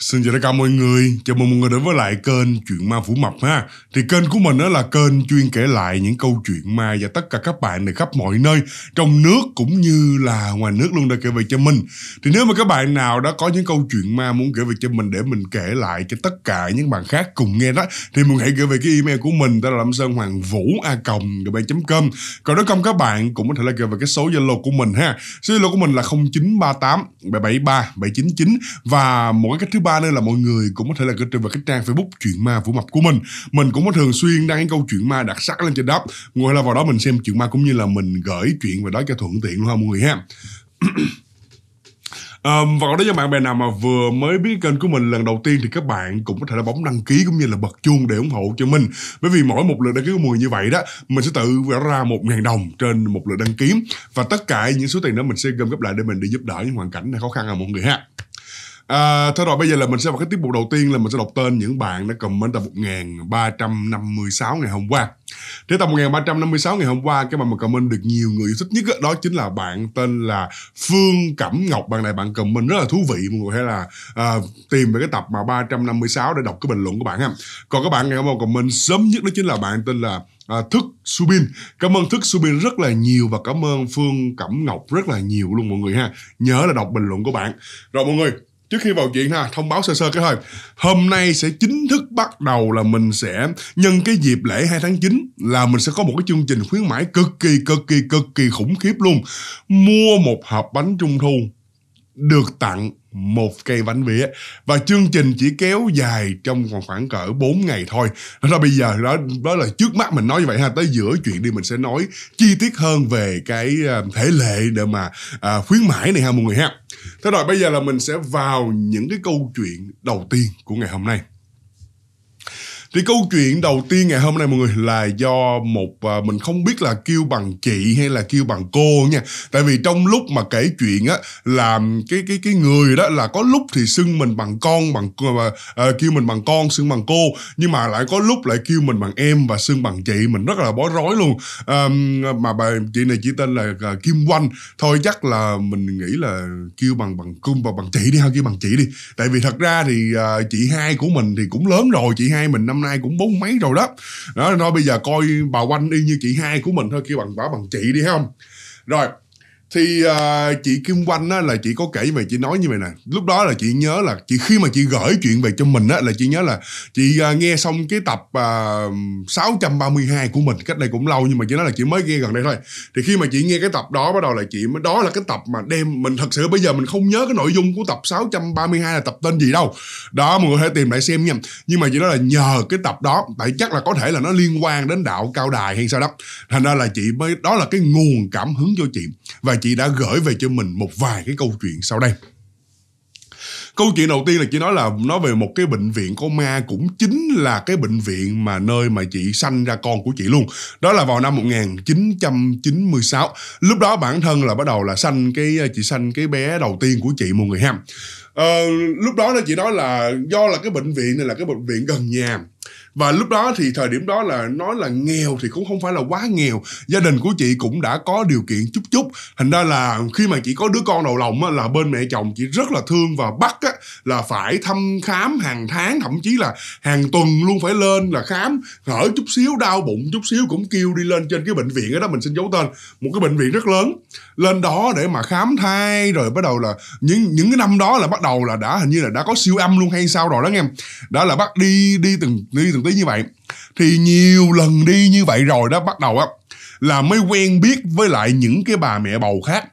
Xin chào tất cả mọi người, chào mừng mọi người đến với lại kênh Chuyện Ma Phủ Mập ha Thì kênh của mình đó là kênh chuyên kể lại những câu chuyện ma và tất cả các bạn này khắp mọi nơi Trong nước cũng như là ngoài nước luôn đã kể về cho mình Thì nếu mà các bạn nào đã có những câu chuyện ma muốn kể về cho mình để mình kể lại cho tất cả những bạn khác cùng nghe đó Thì mình hãy gửi về cái email của mình đó là lâm sơn hoàng vũ a còng com Còn nếu không các bạn cũng có thể là gửi về cái số Zalo của mình ha Số Zalo của mình là 0938 773 799 Và mỗi cái thứ ba ba nữa là mọi người cũng có thể là trên vào cái trang facebook chuyện ma phủ mập của mình mình cũng có thường xuyên đăng những câu chuyện ma đặc sắc lên trên đó ngoài là vào đó mình xem chuyện ma cũng như là mình gửi chuyện vào đó cho thuận tiện luôn ha mọi người ha Um, và còn nếu cho bạn bè nào mà vừa mới biết kênh của mình lần đầu tiên thì các bạn cũng có thể là bấm đăng ký cũng như là bật chuông để ủng hộ cho mình bởi vì mỗi một lượt đăng ký của mình như vậy đó mình sẽ tự vẽ ra một ngàn đồng trên một lượt đăng ký và tất cả những số tiền đó mình sẽ gom góp lại để mình đi giúp đỡ những hoàn cảnh khó khăn à mọi người ha À, thôi rồi bây giờ là mình sẽ vào cái tiết mục đầu tiên là mình sẽ đọc tên những bạn đã comment tập 1356 ngày hôm qua. Thế tập 1356 ngày hôm qua cái bạn mà comment được nhiều người yêu thích nhất đó, đó chính là bạn tên là Phương Cẩm Ngọc. Bạn này bạn comment rất là thú vị mọi người hay là à, tìm về cái tập mà 356 để đọc cái bình luận của bạn ha. Còn các bạn ngày hôm qua comment sớm nhất đó chính là bạn tên là à, Thức Subin. Cảm ơn Thức Subin rất là nhiều và cảm ơn Phương Cẩm Ngọc rất là nhiều luôn mọi người ha. Nhớ là đọc bình luận của bạn. Rồi mọi người trước khi vào chuyện ha thông báo sơ sơ cái thôi hôm nay sẽ chính thức bắt đầu là mình sẽ nhân cái dịp lễ 2 tháng 9 là mình sẽ có một cái chương trình khuyến mãi cực kỳ cực kỳ cực kỳ khủng khiếp luôn mua một hộp bánh trung thu được tặng một cây bánh vía và chương trình chỉ kéo dài trong còn khoảng cỡ 4 ngày thôi đó là bây giờ đó đó là trước mắt mình nói như vậy ha tới giữa chuyện đi mình sẽ nói chi tiết hơn về cái ờ, thể lệ để mà à, khuyến mãi này ha mọi người ha thế rồi bây giờ là mình sẽ vào những cái câu chuyện đầu tiên của ngày hôm nay thì câu chuyện đầu tiên ngày hôm nay mọi người là do một à, mình không biết là kêu bằng chị hay là kêu bằng cô nha tại vì trong lúc mà kể chuyện á làm cái cái cái người đó là có lúc thì xưng mình bằng con bằng à, à kêu mình bằng con xưng bằng cô nhưng mà lại có lúc lại kêu mình bằng em và xưng bằng chị mình rất là bối rối luôn à, mà bà chị này chỉ tên là à, Kim Oanh thôi chắc là mình nghĩ là kêu bằng bằng cung và bằng chị đi ha kêu bằng chị đi tại vì thật ra thì à, chị hai của mình thì cũng lớn rồi chị hai mình năm nay cũng bốn mấy rồi đó đó nói bây giờ coi bà quanh y như chị hai của mình thôi kêu bằng bảo bằng chị đi thấy không rồi thì uh, chị Kim Oanh á, là chị có kể với mày chị nói như vậy nè lúc đó là chị nhớ là chị khi mà chị gửi chuyện về cho mình á là chị nhớ là chị uh, nghe xong cái tập à, uh, 632 của mình cách đây cũng lâu nhưng mà chị nói là chị mới nghe gần đây thôi thì khi mà chị nghe cái tập đó bắt đầu là chị mới đó là cái tập mà đem mình thật sự bây giờ mình không nhớ cái nội dung của tập 632 là tập tên gì đâu đó mọi người có thể tìm lại xem nha nhưng mà chị nói là nhờ cái tập đó tại chắc là có thể là nó liên quan đến đạo cao đài hay sao đó thành ra là chị mới đó là cái nguồn cảm hứng cho chị và chị đã gửi về cho mình một vài cái câu chuyện sau đây câu chuyện đầu tiên là chị nói là nói về một cái bệnh viện có ma cũng chính là cái bệnh viện mà nơi mà chị sanh ra con của chị luôn đó là vào năm 1996 lúc đó bản thân là bắt đầu là sanh cái chị sanh cái bé đầu tiên của chị một người ham ờ, lúc đó là chị nói là do là cái bệnh viện này là cái bệnh viện gần nhà và lúc đó thì thời điểm đó là nói là nghèo thì cũng không phải là quá nghèo gia đình của chị cũng đã có điều kiện chút chút thành ra là khi mà chị có đứa con đầu lòng á, là bên mẹ chồng chị rất là thương và bắt á, là phải thăm khám hàng tháng thậm chí là hàng tuần luôn phải lên là khám hở chút xíu đau bụng chút xíu cũng kêu đi lên trên cái bệnh viện ở đó mình xin giấu tên một cái bệnh viện rất lớn lên đó để mà khám thai rồi bắt đầu là những những cái năm đó là bắt đầu là đã hình như là đã có siêu âm luôn hay sao rồi đó anh em đó là bắt đi đi từng đi từng tí như vậy thì nhiều lần đi như vậy rồi đó bắt đầu á là mới quen biết với lại những cái bà mẹ bầu khác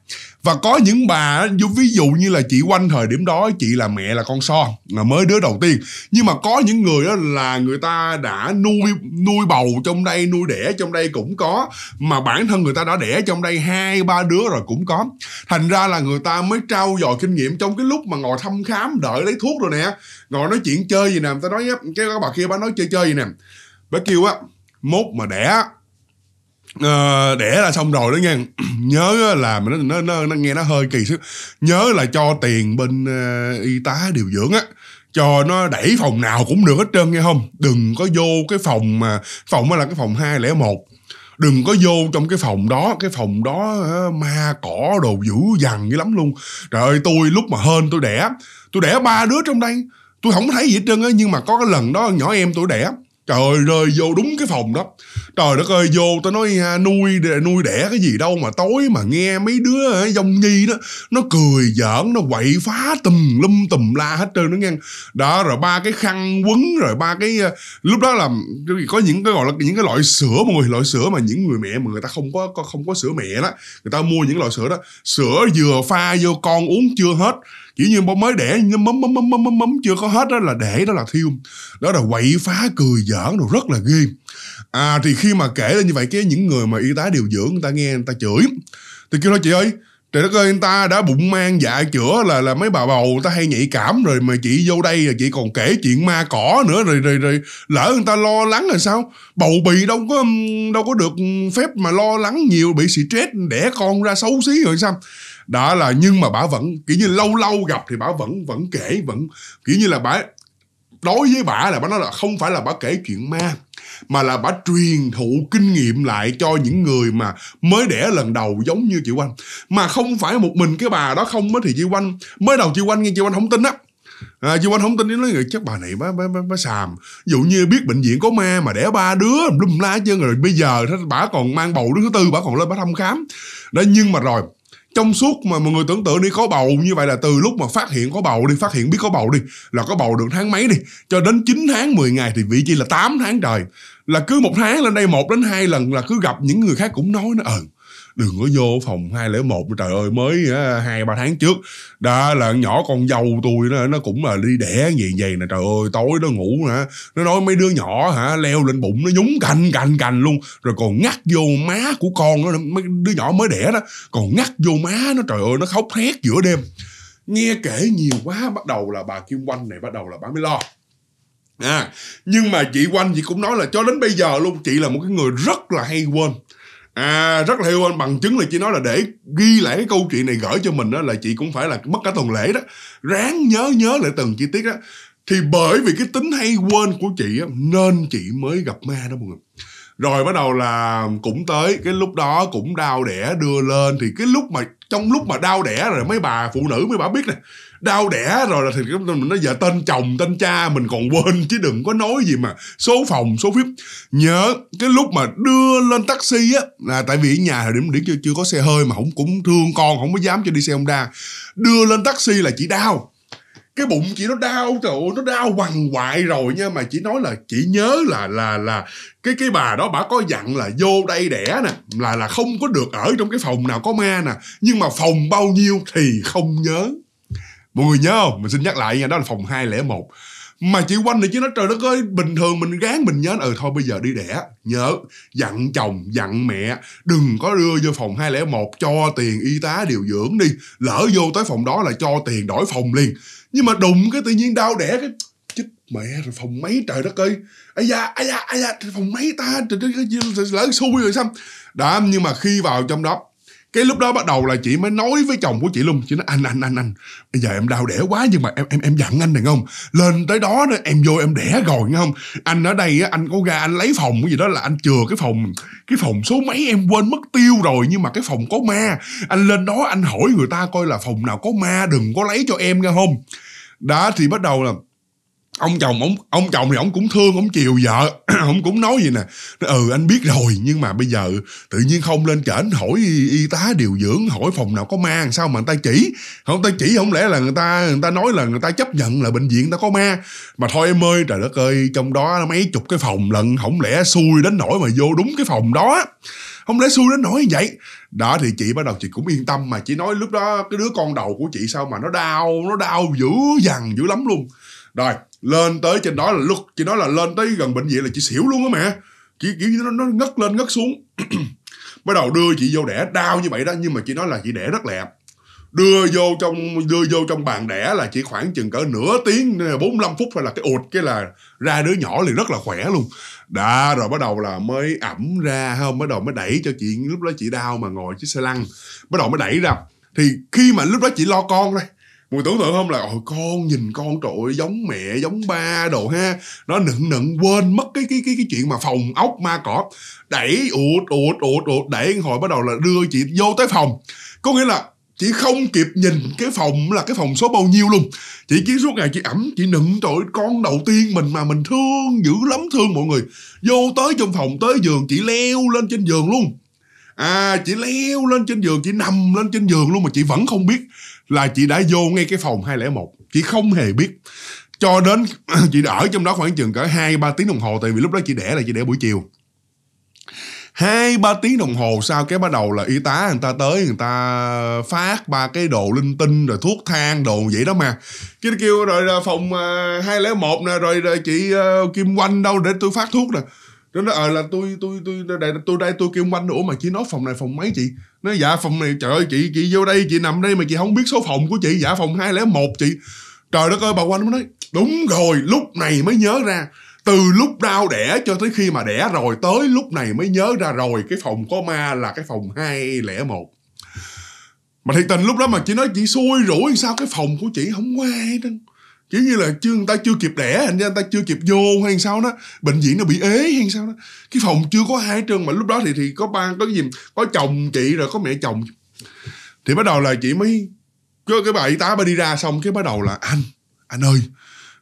và có những bà ví dụ như là chị quanh thời điểm đó chị là mẹ là con son là mới đứa đầu tiên nhưng mà có những người đó là người ta đã nuôi nuôi bầu trong đây nuôi đẻ trong đây cũng có mà bản thân người ta đã đẻ trong đây hai ba đứa rồi cũng có thành ra là người ta mới trau dồi kinh nghiệm trong cái lúc mà ngồi thăm khám đợi lấy thuốc rồi nè ngồi nói chuyện chơi gì nè người ta nói cái bà kia bà nói chơi chơi gì nè bà kêu á mốt mà đẻ à, đẻ là xong rồi đó nha nhớ là mình nó, nó, nó, nó nghe nó hơi kỳ xíu nhớ là cho tiền bên uh, y tá điều dưỡng á cho nó đẩy phòng nào cũng được hết trơn nghe không đừng có vô cái phòng mà phòng đó là cái phòng 201 đừng có vô trong cái phòng đó cái phòng đó ờ, ma cỏ đồ dữ dằn dữ lắm luôn trời ơi tôi lúc mà hên tôi đẻ tôi đẻ ba đứa trong đây tôi không thấy gì hết trơn á nhưng mà có cái lần đó nhỏ em tôi đẻ Trời ơi rơi vô đúng cái phòng đó Trời đất ơi vô tao nói ha, nuôi nuôi đẻ cái gì đâu mà tối mà nghe mấy đứa dông nhi đó Nó cười giỡn nó quậy phá tùm lum tùm la hết trơn nó nghe Đó rồi ba cái khăn quấn rồi ba cái ờ, Lúc đó là có những cái gọi là những cái loại sữa mọi người Loại sữa mà những người mẹ mà người ta không có không có sữa mẹ đó Người ta mua những loại sữa đó Sữa vừa pha vô con uống chưa hết chỉ như mới đẻ mấm mấm mấm mấm mấm, mấm chưa có hết đó là đẻ đó là thiêu đó là quậy phá cười giỡn rồi rất là ghê à thì khi mà kể lên như vậy cái những người mà y tá điều dưỡng người ta nghe người ta chửi thì kêu thôi chị ơi trời đất ơi người ta đã bụng mang dạ chữa là là mấy bà bầu người ta hay nhạy cảm rồi mà chị vô đây rồi chị còn kể chuyện ma cỏ nữa rồi rồi rồi lỡ người ta lo lắng là sao bầu bì đâu có đâu có được phép mà lo lắng nhiều bị stress đẻ con ra xấu xí rồi sao đó là nhưng mà bà vẫn kiểu như lâu lâu gặp thì bà vẫn vẫn kể vẫn kiểu như là bà đối với bà là bà nói là không phải là bà kể chuyện ma mà là bà truyền thụ kinh nghiệm lại cho những người mà mới đẻ lần đầu giống như chị quanh mà không phải một mình cái bà đó không á thì chị quanh mới đầu chị quanh nghe chị quanh không tin á à, chị quanh không tin nói chắc bà này bà, bà, bà, bà xàm ví dụ như biết bệnh viện có ma mà đẻ ba đứa lum la chứ rồi bây giờ bà còn mang bầu đứa thứ tư bà còn lên bà thăm khám đó nhưng mà rồi trong suốt mà mọi người tưởng tượng đi có bầu như vậy là từ lúc mà phát hiện có bầu đi phát hiện biết có bầu đi là có bầu được tháng mấy đi cho đến 9 tháng 10 ngày thì vị chi là 8 tháng trời là cứ một tháng lên đây một đến hai lần là cứ gặp những người khác cũng nói nó ừ đừng có vô phòng 201 trời ơi mới hai ba tháng trước đó là nhỏ con dâu tôi nó nó cũng là đi đẻ gì vậy nè trời ơi tối nó ngủ hả nó nói mấy đứa nhỏ hả leo lên bụng nó nhúng cành cành cành luôn rồi còn ngắt vô má của con nó mấy đứa nhỏ mới đẻ đó còn ngắt vô má nó trời ơi nó khóc thét giữa đêm nghe kể nhiều quá bắt đầu là bà kim quanh này bắt đầu là bà mới lo à nhưng mà chị quanh chị cũng nói là cho đến bây giờ luôn chị là một cái người rất là hay quên à rất là yêu anh bằng chứng là chị nói là để ghi lại cái câu chuyện này gửi cho mình đó là chị cũng phải là mất cả tuần lễ đó ráng nhớ nhớ lại từng chi tiết đó thì bởi vì cái tính hay quên của chị á, nên chị mới gặp ma đó mọi người rồi bắt đầu là cũng tới cái lúc đó cũng đau đẻ đưa lên thì cái lúc mà trong lúc mà đau đẻ rồi mấy bà phụ nữ mấy bà biết này đau đẻ rồi là thì mình nói giờ tên chồng tên cha mình còn quên chứ đừng có nói gì mà số phòng số phiếu nhớ cái lúc mà đưa lên taxi á là tại vì nhà thời điểm điểm chưa, chưa có xe hơi mà không cũng thương con không có dám cho đi xe ông đa đưa lên taxi là chị đau cái bụng chị nó đau trời ơi nó đau quằn quại rồi nha mà chỉ nói là chị nhớ là là là cái cái bà đó bà có dặn là vô đây đẻ nè là là không có được ở trong cái phòng nào có ma nè nhưng mà phòng bao nhiêu thì không nhớ mọi người nhớ không mình xin nhắc lại nha đó là phòng 201 mà chị quanh này chứ nó trời đất ơi bình thường mình gán mình nhớ ừ thôi bây giờ đi đẻ nhớ dặn chồng dặn mẹ đừng có đưa vô phòng 201 cho tiền y tá điều dưỡng đi lỡ vô tới phòng đó là cho tiền đổi phòng liền nhưng mà đụng cái tự nhiên đau đẻ cái chết mẹ rồi phòng mấy trời đất ơi ai da ai da ai da phòng mấy ta trời đất ơi lỡ xui rồi xong đó nhưng mà khi vào trong đó cái lúc đó bắt đầu là chị mới nói với chồng của chị luôn chị nói anh anh anh anh bây giờ em đau đẻ quá nhưng mà em em em dặn anh này không lên tới đó em vô em đẻ rồi nghe không anh ở đây anh có ra anh lấy phòng cái gì đó là anh chừa cái phòng cái phòng số mấy em quên mất tiêu rồi nhưng mà cái phòng có ma anh lên đó anh hỏi người ta coi là phòng nào có ma đừng có lấy cho em nghe không đó thì bắt đầu là ông chồng ông ông chồng thì ông cũng thương ông chiều vợ ông cũng nói gì nè ừ anh biết rồi nhưng mà bây giờ tự nhiên không lên trển hỏi y, y tá điều dưỡng hỏi phòng nào có ma sao mà người ta chỉ không ta chỉ không lẽ là người ta người ta nói là người ta chấp nhận là bệnh viện người ta có ma mà thôi em ơi trời đất ơi trong đó mấy chục cái phòng lần không lẽ xui đến nỗi mà vô đúng cái phòng đó không lẽ xui đến nỗi như vậy đó thì chị bắt đầu chị cũng yên tâm mà chị nói lúc đó cái đứa con đầu của chị sao mà nó đau nó đau dữ dằn dữ lắm luôn rồi lên tới trên đó là lúc chị nói là lên tới gần bệnh viện là chị xỉu luôn á mẹ chị kiểu như nó, nó ngất lên ngất xuống bắt đầu đưa chị vô đẻ đau như vậy đó nhưng mà chị nói là chị đẻ rất lẹ đưa vô trong đưa vô trong bàn đẻ là chỉ khoảng chừng cỡ nửa tiếng 45 phút hay là cái ụt cái là ra đứa nhỏ liền rất là khỏe luôn đã rồi bắt đầu là mới ẩm ra không bắt đầu mới đẩy cho chị lúc đó chị đau mà ngồi chiếc xe lăn bắt đầu mới đẩy ra thì khi mà lúc đó chị lo con đây mùi tưởng tượng không là ôi con nhìn con trội giống mẹ giống ba đồ ha nó nựng nựng quên mất cái cái cái cái chuyện mà phòng ốc ma cỏ đẩy ụt ụt ụt ụt đẩy hồi bắt đầu là đưa chị vô tới phòng có nghĩa là chị không kịp nhìn cái phòng là cái phòng số bao nhiêu luôn chị chỉ suốt ngày chị ẩm chị nựng trội con đầu tiên mình mà mình thương dữ lắm thương mọi người vô tới trong phòng tới giường chị leo lên trên giường luôn à chị leo lên trên giường chị nằm lên trên giường luôn mà chị vẫn không biết là chị đã vô ngay cái phòng 201 chị không hề biết cho đến chị ở trong đó khoảng chừng cả hai ba tiếng đồng hồ tại vì lúc đó chị đẻ là chị đẻ buổi chiều hai ba tiếng đồng hồ sau cái bắt đầu là y tá người ta tới người ta phát ba cái đồ linh tinh rồi thuốc thang đồ vậy đó mà cái kêu rồi phòng à, hai lẻ một nè rồi, rồi chị ờ, kim quanh đâu để tôi phát thuốc nè nó nói ờ à, là tôi tôi tôi đây tôi đây tôi kêu anh ủa mà chị nói phòng này phòng mấy chị nó dạ phòng này trời ơi chị chị vô đây chị nằm đây mà chị không biết số phòng của chị dạ phòng 201 chị trời đất ơi bà quanh mới nói đúng rồi lúc này mới nhớ ra từ lúc đau đẻ cho tới khi mà đẻ rồi tới lúc này mới nhớ ra rồi cái phòng có ma là cái phòng 201 mà thiệt tình lúc đó mà chị nói chị xui rủi sao cái phòng của chị không có ai hết kiểu như là chưa người ta chưa kịp đẻ thành ra người ta chưa kịp vô hay sao đó bệnh viện nó bị ế hay sao đó cái phòng chưa có hai trường mà lúc đó thì thì có ba có cái gì có chồng chị rồi có mẹ chồng thì bắt đầu là chị mới có cái bà y tá bà đi ra xong cái bắt đầu là anh anh ơi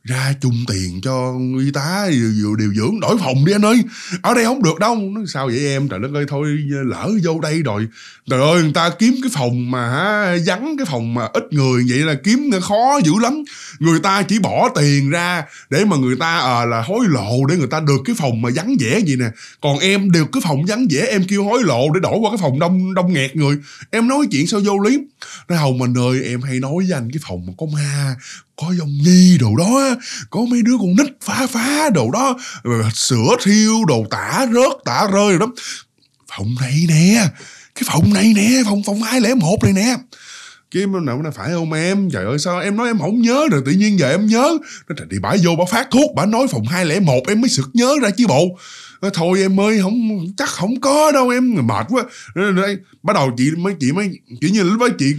ra chung tiền cho y tá điều, điều dưỡng đổi phòng đi anh ơi ở đây không được đâu nói, sao vậy em trời đất ơi thôi lỡ vô đây rồi trời ơi người ta kiếm cái phòng mà hả, vắng cái phòng mà ít người vậy là kiếm khó dữ lắm người ta chỉ bỏ tiền ra để mà người ta à, là hối lộ để người ta được cái phòng mà vắng vẻ vậy nè còn em được cái phòng vắng vẻ em kêu hối lộ để đổi qua cái phòng đông đông nghẹt người em nói chuyện sao vô lý nói hồng mình ơi em hay nói với anh cái phòng mà có ma có dòng nhi đồ đó có mấy đứa con nít phá phá đồ đó sửa thiêu đồ tả rớt tả rơi đồ đó phòng này nè cái phòng này nè phòng phòng hai lẻ một này nè cái nào nó phải không em trời ơi sao em nói em không nhớ rồi tự nhiên giờ em nhớ nó thì bả vô bả phát thuốc bả nói phòng hai lẻ một em mới sực nhớ ra chứ bộ ờ, thôi em ơi không chắc không có đâu em mệt quá ờ, bắt đầu chị mới chị mới kiểu như lúc đó chị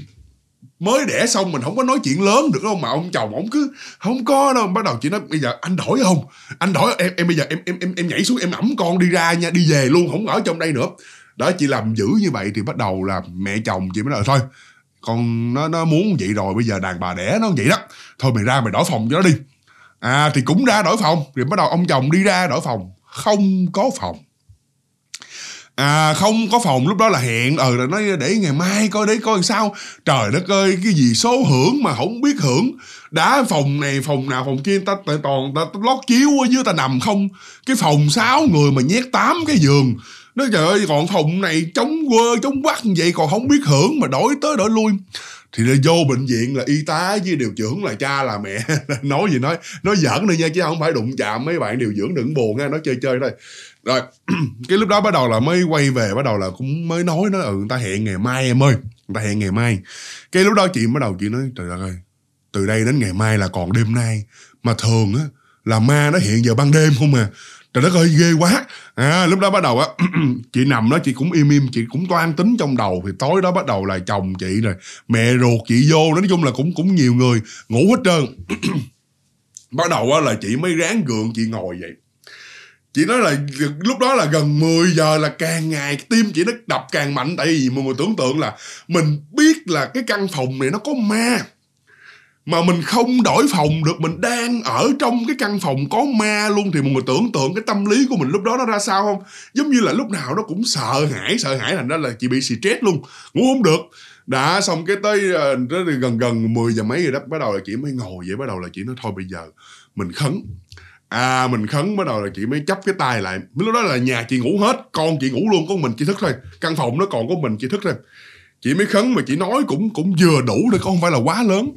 mới đẻ xong mình không có nói chuyện lớn được đâu mà ông chồng ông cứ không có đâu bắt đầu chị nói bây giờ anh đổi không anh đổi em em bây giờ em em em em nhảy xuống em ẵm con đi ra nha đi về luôn không ở trong đây nữa đó chị làm dữ như vậy thì bắt đầu là mẹ chồng chị mới nói thôi con nó nó muốn vậy rồi bây giờ đàn bà đẻ nó vậy đó thôi mày ra mày đổi phòng cho nó đi à thì cũng ra đổi phòng rồi bắt đầu ông chồng đi ra đổi phòng không có phòng à không có phòng lúc đó là hẹn ờ ừ, nói để ngày mai coi đấy coi sao trời đất ơi cái gì số hưởng mà không biết hưởng đã phòng này phòng nào phòng kia ta tại toàn ta, ta lót chiếu ở dưới ta nằm không cái phòng sáu người mà nhét tám cái giường nó trời ơi còn phòng này chống quơ chống quắc như vậy còn không biết hưởng mà đổi tới đổi lui thì vô bệnh viện là y tá với điều dưỡng là cha là mẹ nói gì nói nói giỡn thôi nha chứ không phải đụng chạm mấy bạn điều dưỡng đừng buồn ha nó chơi chơi thôi rồi cái lúc đó bắt đầu là mới quay về bắt đầu là cũng mới nói nó ừ người ta hẹn ngày mai em ơi người ta hẹn ngày mai cái lúc đó chị bắt đầu chị nói trời ơi từ đây đến ngày mai là còn đêm nay mà thường á là ma nó hiện giờ ban đêm không mà trời đất ơi ghê quá à, lúc đó bắt đầu á chị nằm đó chị cũng im im chị cũng toan tính trong đầu thì tối đó bắt đầu là chồng chị rồi mẹ ruột chị vô nói chung là cũng cũng nhiều người ngủ hết trơn bắt đầu á là chị mới ráng gượng chị ngồi vậy chị nói là lúc đó là gần 10 giờ là càng ngày tim chị nó đập càng mạnh tại vì mọi người tưởng tượng là mình biết là cái căn phòng này nó có ma mà mình không đổi phòng được mình đang ở trong cái căn phòng có ma luôn thì mọi người tưởng tượng cái tâm lý của mình lúc đó nó ra sao không giống như là lúc nào nó cũng sợ hãi sợ hãi thành ra là chị bị stress luôn ngủ không được đã xong cái tới ờ, gần gần 10 giờ mấy rồi đó bắt đầu là chị mới ngồi vậy bắt đầu là chị nói thôi bây giờ mình khấn à mình khấn bắt đầu là chị mới chấp cái tay lại lúc đó là nhà chị ngủ hết con chị ngủ luôn có mình chị thức thôi căn phòng nó còn có mình chị thức thôi chị mới khấn mà chị nói cũng cũng vừa đủ thôi không phải là quá lớn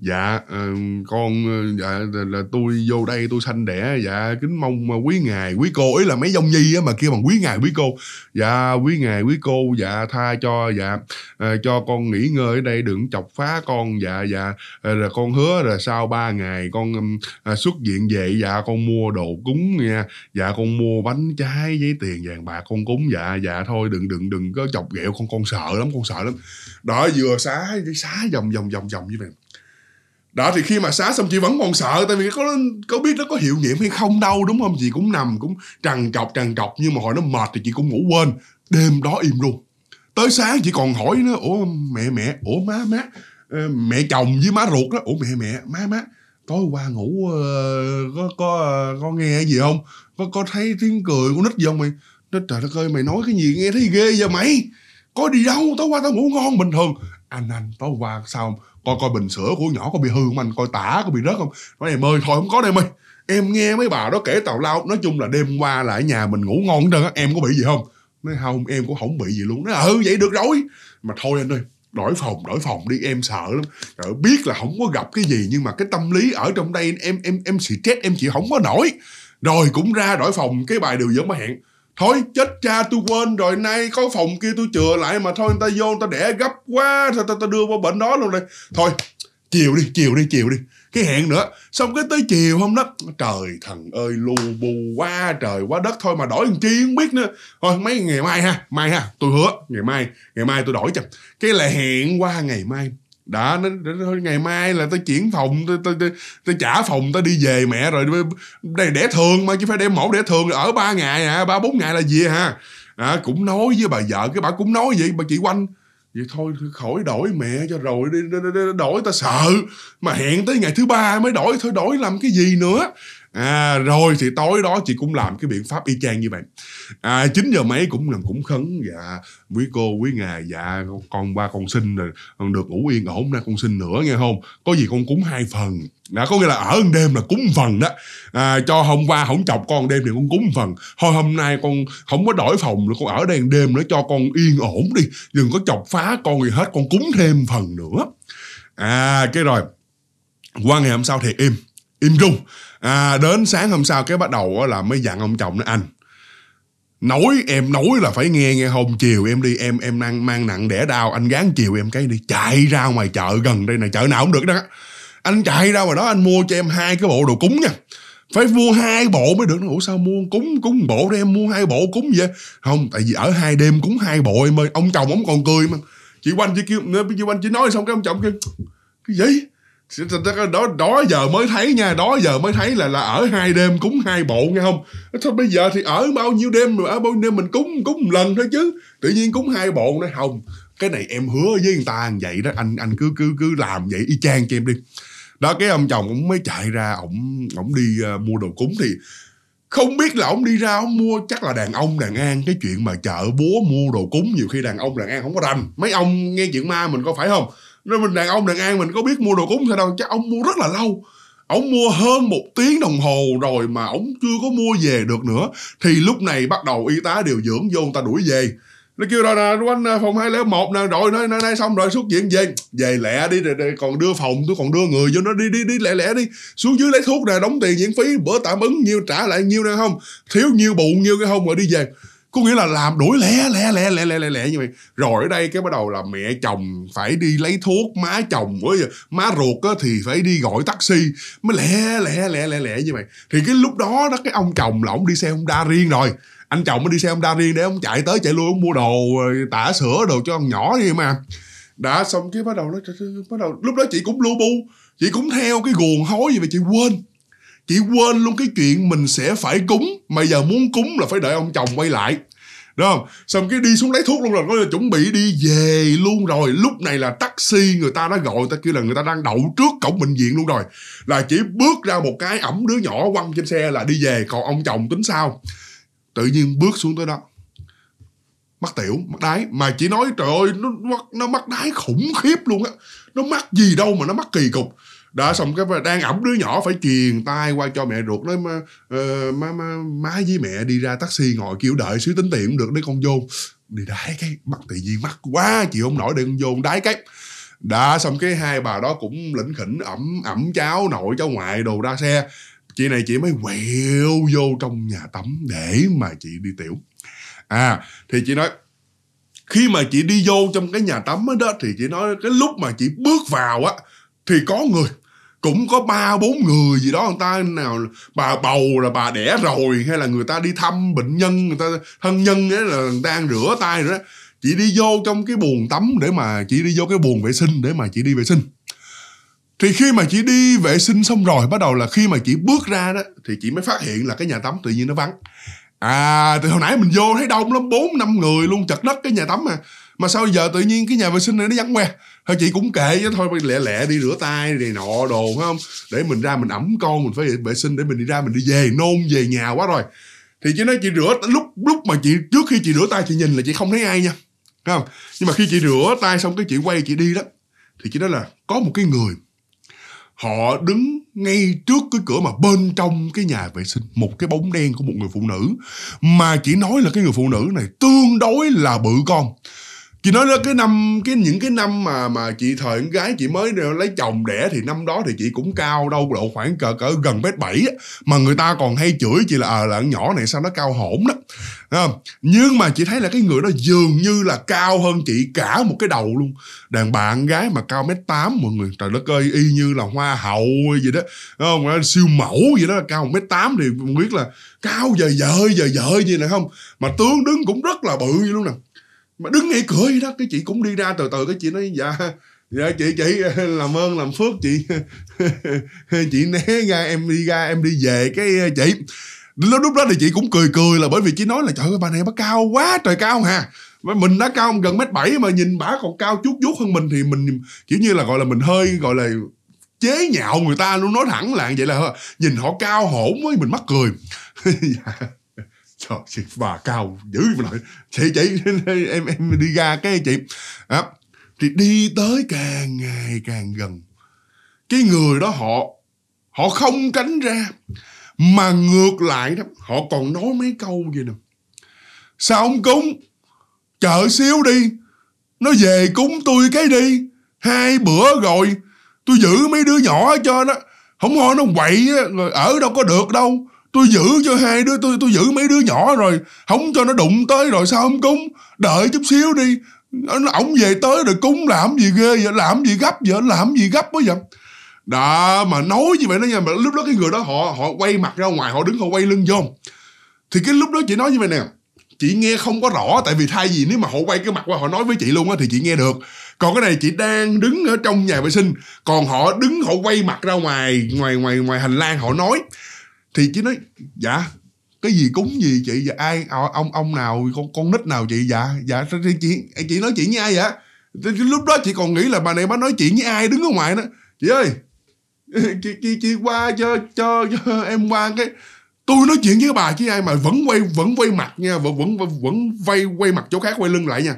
dạ ờ, con ờ, dạ là, tôi vô đây tôi sanh đẻ dạ kính mong ờ, quý ngài quý cô ấy là mấy dông nhi á mà kêu bằng quý ngài quý cô dạ quý ngài quý cô dạ tha cho dạ cho con nghỉ ngơi ở đây đừng chọc phá con dạ dạ là con hứa là sau ba ngày con xuất viện về dạ con mua đồ cúng nha dạ con mua bánh trái với tiền vàng bạc con cúng dạ dạ thôi đừng đừng đừng có chọc ghẹo con con sợ lắm con sợ lắm đó vừa xá xá vòng vòng vòng vòng như vậy đó thì khi mà xá xong chị vẫn còn sợ tại vì có có biết nó có hiệu nghiệm hay không đâu đúng không chị cũng nằm cũng trằn trọc trằn trọc nhưng mà hồi nó mệt thì chị cũng ngủ quên đêm đó im luôn tới sáng chị còn hỏi nó ủa mẹ mẹ ủa má má ờ, mẹ chồng với má ruột đó ủa mẹ mẹ má má tối qua ngủ ờ, có có có nghe gì không có có thấy tiếng cười của nít gì không mày nó trời đất ơi mày nói cái gì nghe thấy ghê vậy mày có đi đâu tối qua tao ngủ ngon bình thường anh anh tối qua sao coi coi bình sữa của nhỏ có bị hư không anh coi tả có bị rớt không nói em ơi thôi không có đem ơi em nghe mấy bà đó kể tào lao nói chung là đêm qua lại nhà mình ngủ ngon trơn á em có bị gì không nói không em cũng không bị gì luôn nói ừ vậy được rồi mà thôi anh ơi đổi phòng đổi phòng đi em sợ lắm Rồi biết là không có gặp cái gì nhưng mà cái tâm lý ở trong đây em em em xì chết em chịu không có nổi rồi cũng ra đổi phòng cái bài điều dưỡng mới hẹn thôi chết cha tôi quên rồi nay có phòng kia tôi chừa lại mà thôi người ta vô người ta đẻ gấp quá thôi ta, ta đưa qua bệnh đó luôn đây thôi chiều đi chiều đi chiều đi cái hẹn nữa xong cái tới chiều hôm đó trời thằng ơi lù bù quá trời quá đất thôi mà đổi làm chi không biết nữa thôi mấy ngày mai ha mai ha tôi hứa ngày mai ngày mai tôi đổi cho cái là hẹn qua ngày mai đó nó, nó, ngày mai là tao chuyển phòng tao, tao, tao, tao trả phòng tao đi về mẹ rồi đây đẻ thường mà chứ phải đem mẫu đẻ thường ở ba ngày à ba bốn ngày là gì ha à, cũng nói với bà vợ cái bà cũng nói vậy bà chị quanh vậy thôi khỏi đổi mẹ cho rồi đi đổi tao sợ mà hẹn tới ngày thứ ba mới đổi thôi đổi làm cái gì nữa à, rồi thì tối đó chị cũng làm cái biện pháp y chang như vậy à, 9 giờ mấy cũng làm cũng khấn dạ quý cô quý ngài dạ con, con ba con xin rồi con được ngủ yên ổn ra con xin nữa nghe không có gì con cúng hai phần đã có nghĩa là ở đêm là cúng phần đó à, cho hôm qua không chọc con đêm thì con cúng phần thôi hôm nay con không có đổi phòng nữa con ở đây đêm nữa cho con yên ổn đi đừng có chọc phá con gì hết con cúng thêm phần nữa à cái rồi qua ngày hôm sau thì im im rung à, đến sáng hôm sau cái bắt đầu là mới dặn ông chồng nó anh nói em nói là phải nghe nghe hôm chiều em đi em em mang mang nặng đẻ đau anh gán chiều em cái đi chạy ra ngoài chợ gần đây này chợ nào cũng được đó anh chạy ra ngoài đó anh mua cho em hai cái bộ đồ cúng nha phải mua hai bộ mới được ủa sao mua cúng cúng bộ đó em mua hai bộ cúng vậy không tại vì ở hai đêm cúng hai bộ em ơi ông chồng ông còn cười mà chị quanh chị kêu chị quanh chỉ nói xong cái ông chồng kêu cái gì đó đó giờ mới thấy nha đó giờ mới thấy là là ở hai đêm cúng hai bộ nghe không thôi bây giờ thì ở bao nhiêu đêm rồi ở bao nhiêu đêm mình cúng cúng một lần thôi chứ tự nhiên cúng hai bộ nữa không cái này em hứa với người ta vậy đó anh anh cứ cứ cứ làm vậy y chang cho em đi đó cái ông chồng cũng mới chạy ra ổng ổng đi uh, mua đồ cúng thì không biết là ông đi ra ông mua chắc là đàn ông đàn an cái chuyện mà chợ búa mua đồ cúng nhiều khi đàn ông đàn an không có rành mấy ông nghe chuyện ma mình có phải không nên mình đàn ông đàn an mình có biết mua đồ cúng sao đâu chắc ông mua rất là lâu ổng mua hơn một tiếng đồng hồ rồi mà ổng chưa có mua về được nữa thì lúc này bắt đầu y tá điều dưỡng vô người ta đuổi về nó kêu rồi à, nè anh phòng 201 nè rồi nó nay nay xong rồi xuất viện về về lẹ đi rồi, rồi còn đưa phòng tôi còn đưa người vô nó đi đi đi lẹ lẹ đi xuống dưới lấy thuốc nè đóng tiền viện phí bữa tạm ứng nhiêu trả lại nhiêu nè không thiếu nhiêu bụng nhiêu cái không rồi đi về có nghĩa là làm đuổi lẻ lẻ lẻ lẻ lẻ lẻ lẹ như vậy rồi ở đây cái bắt đầu là mẹ chồng phải đi lấy thuốc má chồng với má ruột á, thì phải đi gọi taxi mới lẻ lẻ lẻ lẻ lẻ như vậy thì cái lúc đó đó cái ông chồng là ông đi xe ông đa riêng rồi anh chồng mới đi xe ông đa riêng để ông chạy tới chạy lui ông mua đồ ờ, tả sữa đồ cho con nhỏ đi mà đã xong cái bắt đầu nó bắt đầu lúc đó chị cũng lu bu chị cũng theo cái guồng hối gì mà chị quên chị quên luôn cái chuyện mình sẽ phải cúng mà giờ muốn cúng là phải đợi ông chồng quay lại đúng không xong cái đi xuống lấy thuốc luôn rồi có chuẩn bị đi về luôn rồi lúc này là taxi người ta đã gọi ta kêu là người ta đang đậu trước cổng bệnh viện luôn rồi là chỉ bước ra một cái ẩm đứa nhỏ quăng trên xe là đi về còn ông chồng tính sao tự nhiên bước xuống tới đó mắc tiểu mắc đái mà chỉ nói trời ơi nó nó mắc đái khủng khiếp luôn á nó mắc gì đâu mà nó mắc kỳ cục đó xong cái đang ẩm đứa nhỏ phải truyền tay qua cho mẹ ruột nói má, uh, ờ, má, má, má với mẹ đi ra taxi ngồi kiểu đợi xíu tính tiền cũng được đấy con vô đi đái cái mặt tự nhiên mắc quá chịu không nổi để con vô đái cái đã xong cái hai bà đó cũng lĩnh khỉnh ẩm ẩm cháu nội cháu ngoại đồ ra xe chị này chị mới quẹo vô trong nhà tắm để mà chị đi tiểu à thì chị nói khi mà chị đi vô trong cái nhà tắm đó thì chị nói cái lúc mà chị bước vào á thì có người cũng có ba bốn người gì đó người ta nào bà bầu là bà đẻ rồi hay là người ta đi thăm bệnh nhân người ta thân nhân ấy là đang rửa tay rồi đó chị đi vô trong cái buồng tắm để mà chị đi vô cái buồng vệ sinh để mà chị đi vệ sinh thì khi mà chị đi vệ sinh xong rồi bắt đầu là khi mà chị bước ra đó thì chị mới phát hiện là cái nhà tắm tự nhiên nó vắng à từ hồi nãy mình vô thấy đông lắm bốn năm người luôn chật đất cái nhà tắm mà mà sao giờ tự nhiên cái nhà vệ sinh này nó vắng que thôi chị cũng kệ chứ thôi lẹ lẹ đi rửa tay này nọ đồ phải không để mình ra mình ẩm con mình phải vệ sinh để mình đi ra mình đi về nôn về nhà quá rồi thì chị nói chị rửa lúc lúc mà chị trước khi chị rửa tay chị nhìn là chị không thấy ai nha phải không nhưng mà khi chị rửa tay xong cái chị quay chị đi đó thì chị nói là có một cái người họ đứng ngay trước cái cửa mà bên trong cái nhà vệ sinh một cái bóng đen của một người phụ nữ mà chỉ nói là cái người phụ nữ này tương đối là bự con chị nói là cái năm cái những cái năm mà mà chị thời con gái chị mới lấy chồng đẻ thì năm đó thì chị cũng cao đâu độ khoảng cỡ cỡ gần mét bảy mà người ta còn hay chửi chị là à, là nhỏ này sao nó cao hổn đó à, nhưng mà chị thấy là cái người đó dường như là cao hơn chị cả một cái đầu luôn đàn bạn gái mà cao mét tám mọi người trời đất ơi y như là hoa hậu gì đó không siêu mẫu gì đó cao một mét tám thì không biết là cao giờ vợ giờ vợ gì này không mà tướng đứng cũng rất là bự luôn nè mà đứng ngay cửa vậy đó cái chị cũng đi ra từ từ cái chị nói dạ dạ chị chị làm ơn làm phước chị chị né ra em đi ra em đi về cái chị lúc lúc đó thì chị cũng cười cười là bởi vì chị nói là trời ơi bà này bà cao quá trời cao hà mình đã cao gần mét bảy mà nhìn bả còn cao chút chút hơn mình thì mình kiểu như là gọi là mình hơi gọi là chế nhạo người ta luôn nói thẳng là vậy là nhìn họ cao hổn với mình mắc cười dạ trời bà cao dữ mà lại chị chị em em đi ra cái chị à, thì đi tới càng ngày càng gần cái người đó họ họ không tránh ra mà ngược lại đó họ còn nói mấy câu gì nè sao ông cúng chờ xíu đi nó về cúng tôi cái đi hai bữa rồi tôi giữ mấy đứa nhỏ cho nó không thôi nó quậy rồi ở đâu có được đâu tôi giữ cho hai đứa tôi tôi giữ mấy đứa nhỏ rồi không cho nó đụng tới rồi sao không cúng đợi chút xíu đi nó ổng về tới rồi cúng làm gì ghê vậy làm gì gấp vậy làm gì gấp quá vậy đó mà nói như vậy đó nha mà lúc đó cái người đó họ họ quay mặt ra ngoài họ đứng họ quay lưng vô thì cái lúc đó chị nói như vậy nè chị nghe không có rõ tại vì thay gì nếu mà họ quay cái mặt qua họ nói với chị luôn á thì chị nghe được còn cái này chị đang đứng ở trong nhà vệ sinh còn họ đứng họ quay mặt ra ngoài ngoài ngoài ngoài hành lang họ nói thì chị nói dạ cái gì cúng gì chị dạ ai ờ, ông ông nào con con nít nào chị dạ dạ chị chị nói chuyện với ai vậy lúc đó chị còn nghĩ là bà này bà nói chuyện với ai đứng ở ngoài đó chị ơi chị chị, chị qua cho, cho cho em qua cái tôi nói chuyện với bà chứ ai mà vẫn quay vẫn quay mặt nha vẫn vẫn vẫn vay quay mặt chỗ khác quay lưng lại nha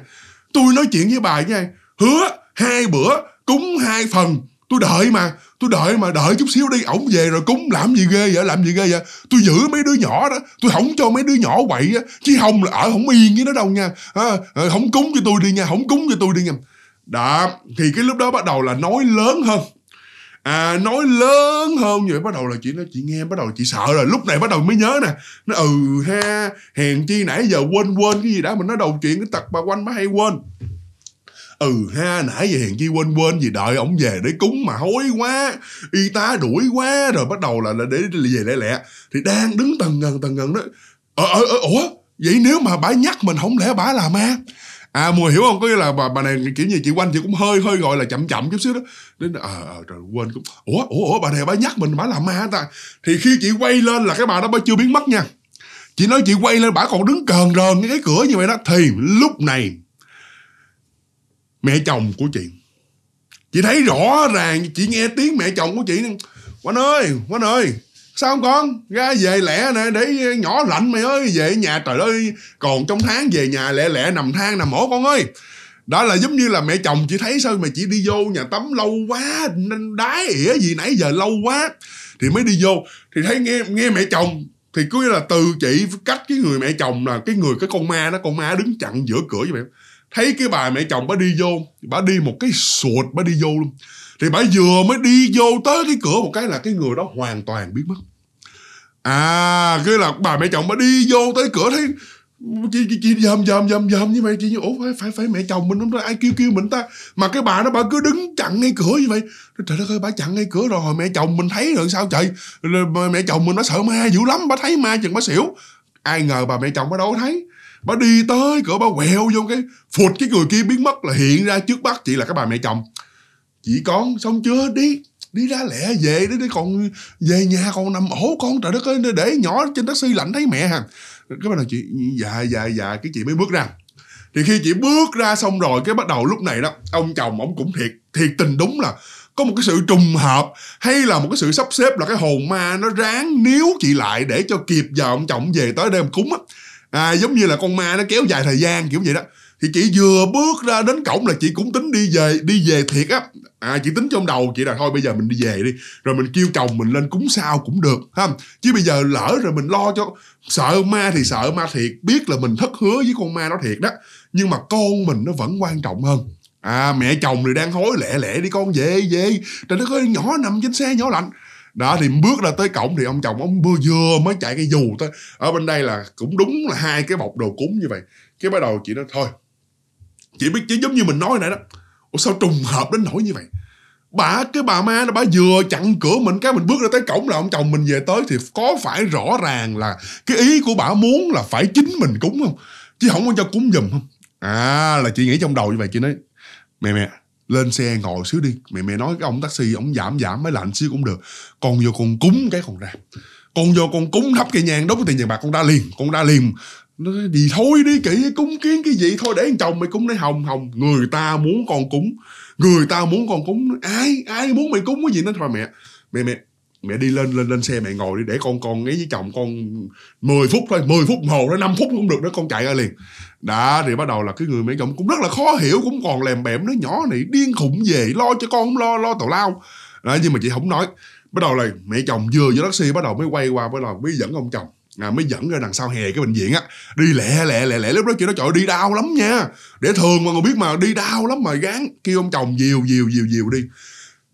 tôi nói chuyện với bà chứ ai hứa hai bữa cúng hai phần tôi đợi mà tôi đợi mà đợi chút xíu đi ổng về rồi cúng làm gì ghê vậy làm gì ghê vậy tôi giữ mấy đứa nhỏ đó tôi không cho mấy đứa nhỏ quậy á chứ không là ở không yên với nó đâu nha à, à không cúng cho tôi đi nha không cúng cho tôi đi nha đó thì cái lúc đó bắt đầu là nói lớn hơn à nói lớn hơn vậy bắt đầu là chị nói chị nghe bắt đầu chị sợ rồi lúc này bắt đầu mới nhớ nè nó ừ ha hèn chi nãy giờ quên quên cái gì đã mình nói đầu chuyện cái tật bà quanh bà hay quên ừ ha nãy giờ hiền chi quên quên gì đợi ổng về để cúng mà hối quá y tá đuổi quá rồi bắt đầu là, là để về lẹ lẹ thì đang đứng tầng ngần tầng ngần đó ờ ờ ờ ủa vậy nếu mà bà nhắc mình không lẽ bà là ma à mùa hiểu không có nghĩa là bà, bà này kiểu như chị quanh chị cũng hơi hơi gọi là chậm chậm chút xíu đó đến ờ à, à, quên cũng ủa ủa ủa bà này bà nhắc mình bà là ma ta thì khi chị quay lên là cái bà đó bà chưa biến mất nha chị nói chị quay lên bà còn đứng cờn rờn cái cửa như vậy đó thì lúc này mẹ chồng của chị chị thấy rõ ràng chị nghe tiếng mẹ chồng của chị quanh ơi quanh ơi sao không con ra về lẹ nè để nhỏ lạnh mày ơi về nhà trời ơi còn trong tháng về nhà lẹ lẹ nằm than nằm mổ con ơi đó là giống như là mẹ chồng chị thấy sao mà chị đi vô nhà tắm lâu quá nên đái ỉa gì nãy giờ lâu quá thì mới đi vô thì thấy nghe nghe mẹ chồng thì cứ là từ chị cách cái người mẹ chồng là cái người cái con ma nó con ma đứng chặn giữa cửa với mẹ thấy cái bà mẹ chồng bà đi vô bà đi một cái sụt bà đi vô luôn thì bà vừa mới đi vô tới cái cửa một cái là cái người đó hoàn toàn biến mất à cái là bà mẹ chồng bà đi vô tới cửa thấy chị chị, chị dầm dầm dầm dầm như vậy chị như ủa phải phải phải mẹ chồng mình không đó ai kêu kêu mình ta mà cái bà đó bà cứ đứng chặn ngay cửa như vậy trời đất ơi bà chặn ngay cửa rồi mẹ chồng mình thấy rồi sao trời mẹ chồng mình nó sợ ma dữ lắm bà thấy ma chừng bà xỉu ai ngờ bà mẹ chồng bà đâu thấy bà đi tới cỡ bà quẹo vô cái phụt cái người kia biến mất là hiện ra trước mắt chị là cái bà mẹ chồng chị con xong chưa đi đi ra lẹ về đấy còn về nhà còn nằm ổ con trời đất ơi để nhỏ trên taxi lạnh thấy mẹ hả cái bắt nào chị dạ dạ dạ cái chị mới bước ra thì khi chị bước ra xong rồi cái bắt đầu lúc này đó ông chồng ông cũng thiệt thiệt tình đúng là có một cái sự trùng hợp hay là một cái sự sắp xếp là cái hồn ma nó ráng níu chị lại để cho kịp giờ ông chồng về tới đây mà cúng á à, giống như là con ma nó kéo dài thời gian kiểu vậy đó thì chị vừa bước ra đến cổng là chị cũng tính đi về đi về thiệt á à chị tính trong đầu chị là thôi bây giờ mình đi về đi rồi mình kêu chồng mình lên cúng sao cũng được ha chứ bây giờ lỡ rồi mình lo cho sợ ma thì sợ ma thiệt biết là mình thất hứa với con ma nó thiệt đó nhưng mà con mình nó vẫn quan trọng hơn à mẹ chồng thì đang hối lẹ lẹ đi con về về trời đất ơi nhỏ nằm trên xe nhỏ lạnh đó thì bước ra tới cổng thì ông chồng ông vừa vừa mới chạy cái dù tới ở bên đây là cũng đúng là hai cái bọc đồ cúng như vậy cái bắt đầu chị nói thôi chị biết chứ giống như mình nói nãy đó Ủa sao trùng hợp đến nỗi như vậy bà cái bà ma nó bà vừa chặn cửa mình cái mình bước ra tới cổng là ông chồng mình về tới thì có phải rõ ràng là cái ý của bà muốn là phải chính mình cúng không chứ không có cho cúng giùm không à là chị nghĩ trong đầu như vậy chị nói mẹ mẹ lên xe ngồi xíu đi mẹ mẹ nói cái ông taxi ông giảm giảm mấy lạnh xíu cũng được con vô con cúng cái còn ra con vô con cúng thắp cây nhang đốt cái tiền vàng bạc con ra liền con ra liền nó nói đi thôi đi kỹ cúng kiến cái gì thôi để anh chồng mày cúng đấy hồng hồng người ta muốn con cúng người ta muốn con cúng ai ai muốn mày cúng cái gì nó thôi mẹ mẹ mẹ mẹ đi lên lên lên xe mẹ ngồi đi để con con ấy với chồng con 10 phút thôi 10 phút hồ đó 5 phút cũng được đó con chạy ra liền đã thì bắt đầu là cái người mẹ chồng cũng rất là khó hiểu cũng còn lèm bèm nó nhỏ này điên khủng về lo cho con không lo lo tào lao đó, nhưng mà chị không nói bắt đầu là mẹ chồng vừa vô taxi bắt đầu mới quay qua bắt đầu mới dẫn ông chồng à, mới dẫn ra đằng sau hè cái bệnh viện á đi lẹ lẹ lẹ lẹ lúc đó chị nói trời đi đau lắm nha để thường mà người biết mà đi đau lắm mà gán kêu ông chồng dìu dìu dìu dìu đi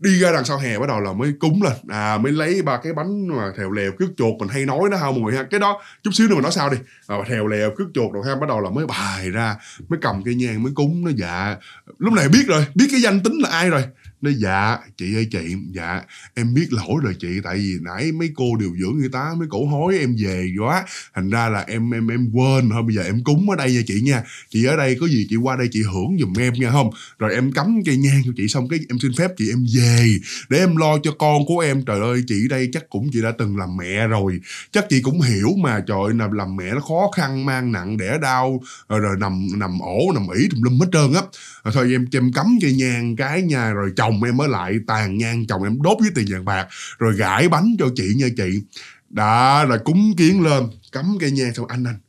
đi ra đằng sau hè bắt đầu là mới cúng lên à mới lấy ba cái bánh mà thèo lèo cướp chuột mình hay nói nó ha mọi người ha cái đó chút xíu nữa mình nói sao đi à, thèo lèo cướp chuột rồi ha bắt đầu là mới bài ra mới cầm cây nhang mới cúng nó dạ lúc này biết rồi biết cái danh tính là ai rồi nói dạ chị ơi chị dạ em biết lỗi rồi chị tại vì nãy mấy cô điều dưỡng người ta mấy cổ hối em về quá thành ra là em em em quên thôi bây giờ em cúng ở đây nha chị nha chị ở đây có gì chị qua đây chị hưởng giùm em nha không rồi em cắm cây nhang cho chị xong cái em xin phép chị em về để em lo cho con của em trời ơi chị đây chắc cũng chị đã từng làm mẹ rồi chắc chị cũng hiểu mà trời ơi làm mẹ nó khó khăn mang nặng đẻ đau rồi, ờ, rồi nằm nằm ổ nằm ỉ tùm lum hết trơn á thôi em em cắm cây nhang cái nhà rồi chồng chồng em mới lại tàn nhang chồng em đốt với tiền vàng bạc rồi gãi bánh cho chị nha chị đã rồi cúng kiến lên cắm cây nhang xong anh anh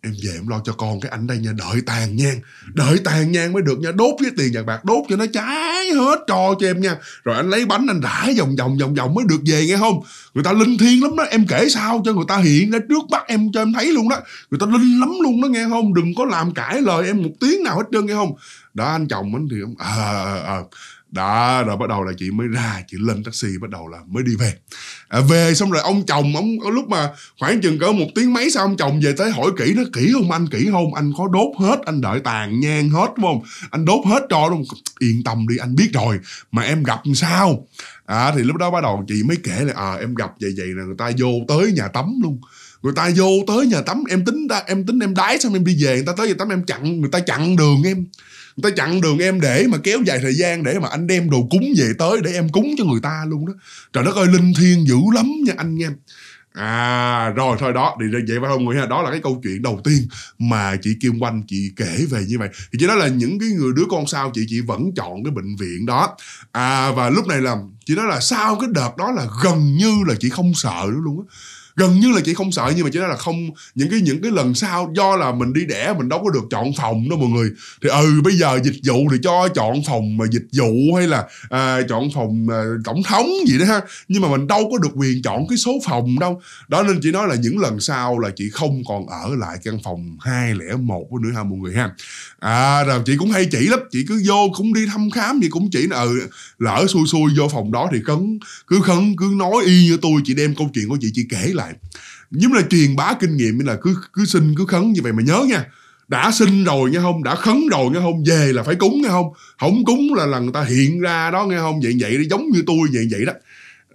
em về em lo cho con cái anh đây nha đợi tàn nhang đợi tàn nhang mới được nha đốt với tiền vàng bạc đốt cho nó cháy hết trò cho em nha rồi anh lấy bánh anh rải vòng vòng vòng vòng mới được về nghe không người ta linh thiêng lắm đó em kể sao cho người ta hiện ra trước mắt em cho em thấy luôn đó người ta linh lắm luôn đó nghe không đừng có làm cãi lời em một tiếng nào hết trơn nghe không đó anh chồng anh thì ông à, à, à, đó rồi bắt đầu là chị mới ra chị lên taxi bắt đầu là mới đi về à, về xong rồi ông chồng ông có lúc mà khoảng chừng cỡ một tiếng mấy sau ông chồng về tới hỏi kỹ nó kỹ không anh kỹ không anh có đốt hết anh đợi tàn nhang hết đúng không anh đốt hết cho đúng không yên tâm đi anh biết rồi mà em gặp làm sao à thì lúc đó bắt đầu chị mới kể là à em gặp vậy vậy là người ta vô tới nhà tắm luôn người ta vô tới nhà tắm em tính ta em tính em đái xong em đi về người ta tới nhà tắm em chặn người ta chặn đường em người ta chặn đường em để mà kéo dài thời gian để mà anh đem đồ cúng về tới để em cúng cho người ta luôn đó trời đất ơi linh thiêng dữ lắm nha anh em à rồi thôi đó thì vậy phải không người ha đó là cái câu chuyện đầu tiên mà chị kim oanh chị kể về như vậy thì chị nói là những cái người đứa con sao chị chị vẫn chọn cái bệnh viện đó à và lúc này là chị nói là sau cái đợt đó là gần như là chị không sợ nữa luôn á gần như là chị không sợ nhưng mà chị nói là không những cái những cái lần sau do là mình đi đẻ mình đâu có được chọn phòng đâu mọi người thì ừ bây giờ dịch vụ thì cho chọn phòng mà dịch vụ hay là à, chọn phòng à, tổng thống gì đó ha nhưng mà mình đâu có được quyền chọn cái số phòng đâu đó nên chị nói là những lần sau là chị không còn ở lại căn phòng 201 nữa ha mọi người ha à rồi chị cũng hay chỉ lắm chị cứ vô cũng đi thăm khám gì cũng chỉ là ừ lỡ xui xui vô phòng đó thì cấn cứ khấn cứ nói y như tôi chị đem câu chuyện của chị chị kể lại lại nhưng là truyền bá kinh nghiệm là cứ cứ xin cứ khấn như vậy mà nhớ nha đã xin rồi nghe không đã khấn rồi nghe không về là phải cúng nghe không không cúng là là người ta hiện ra đó nghe không vậy vậy giống như tôi vậy vậy đó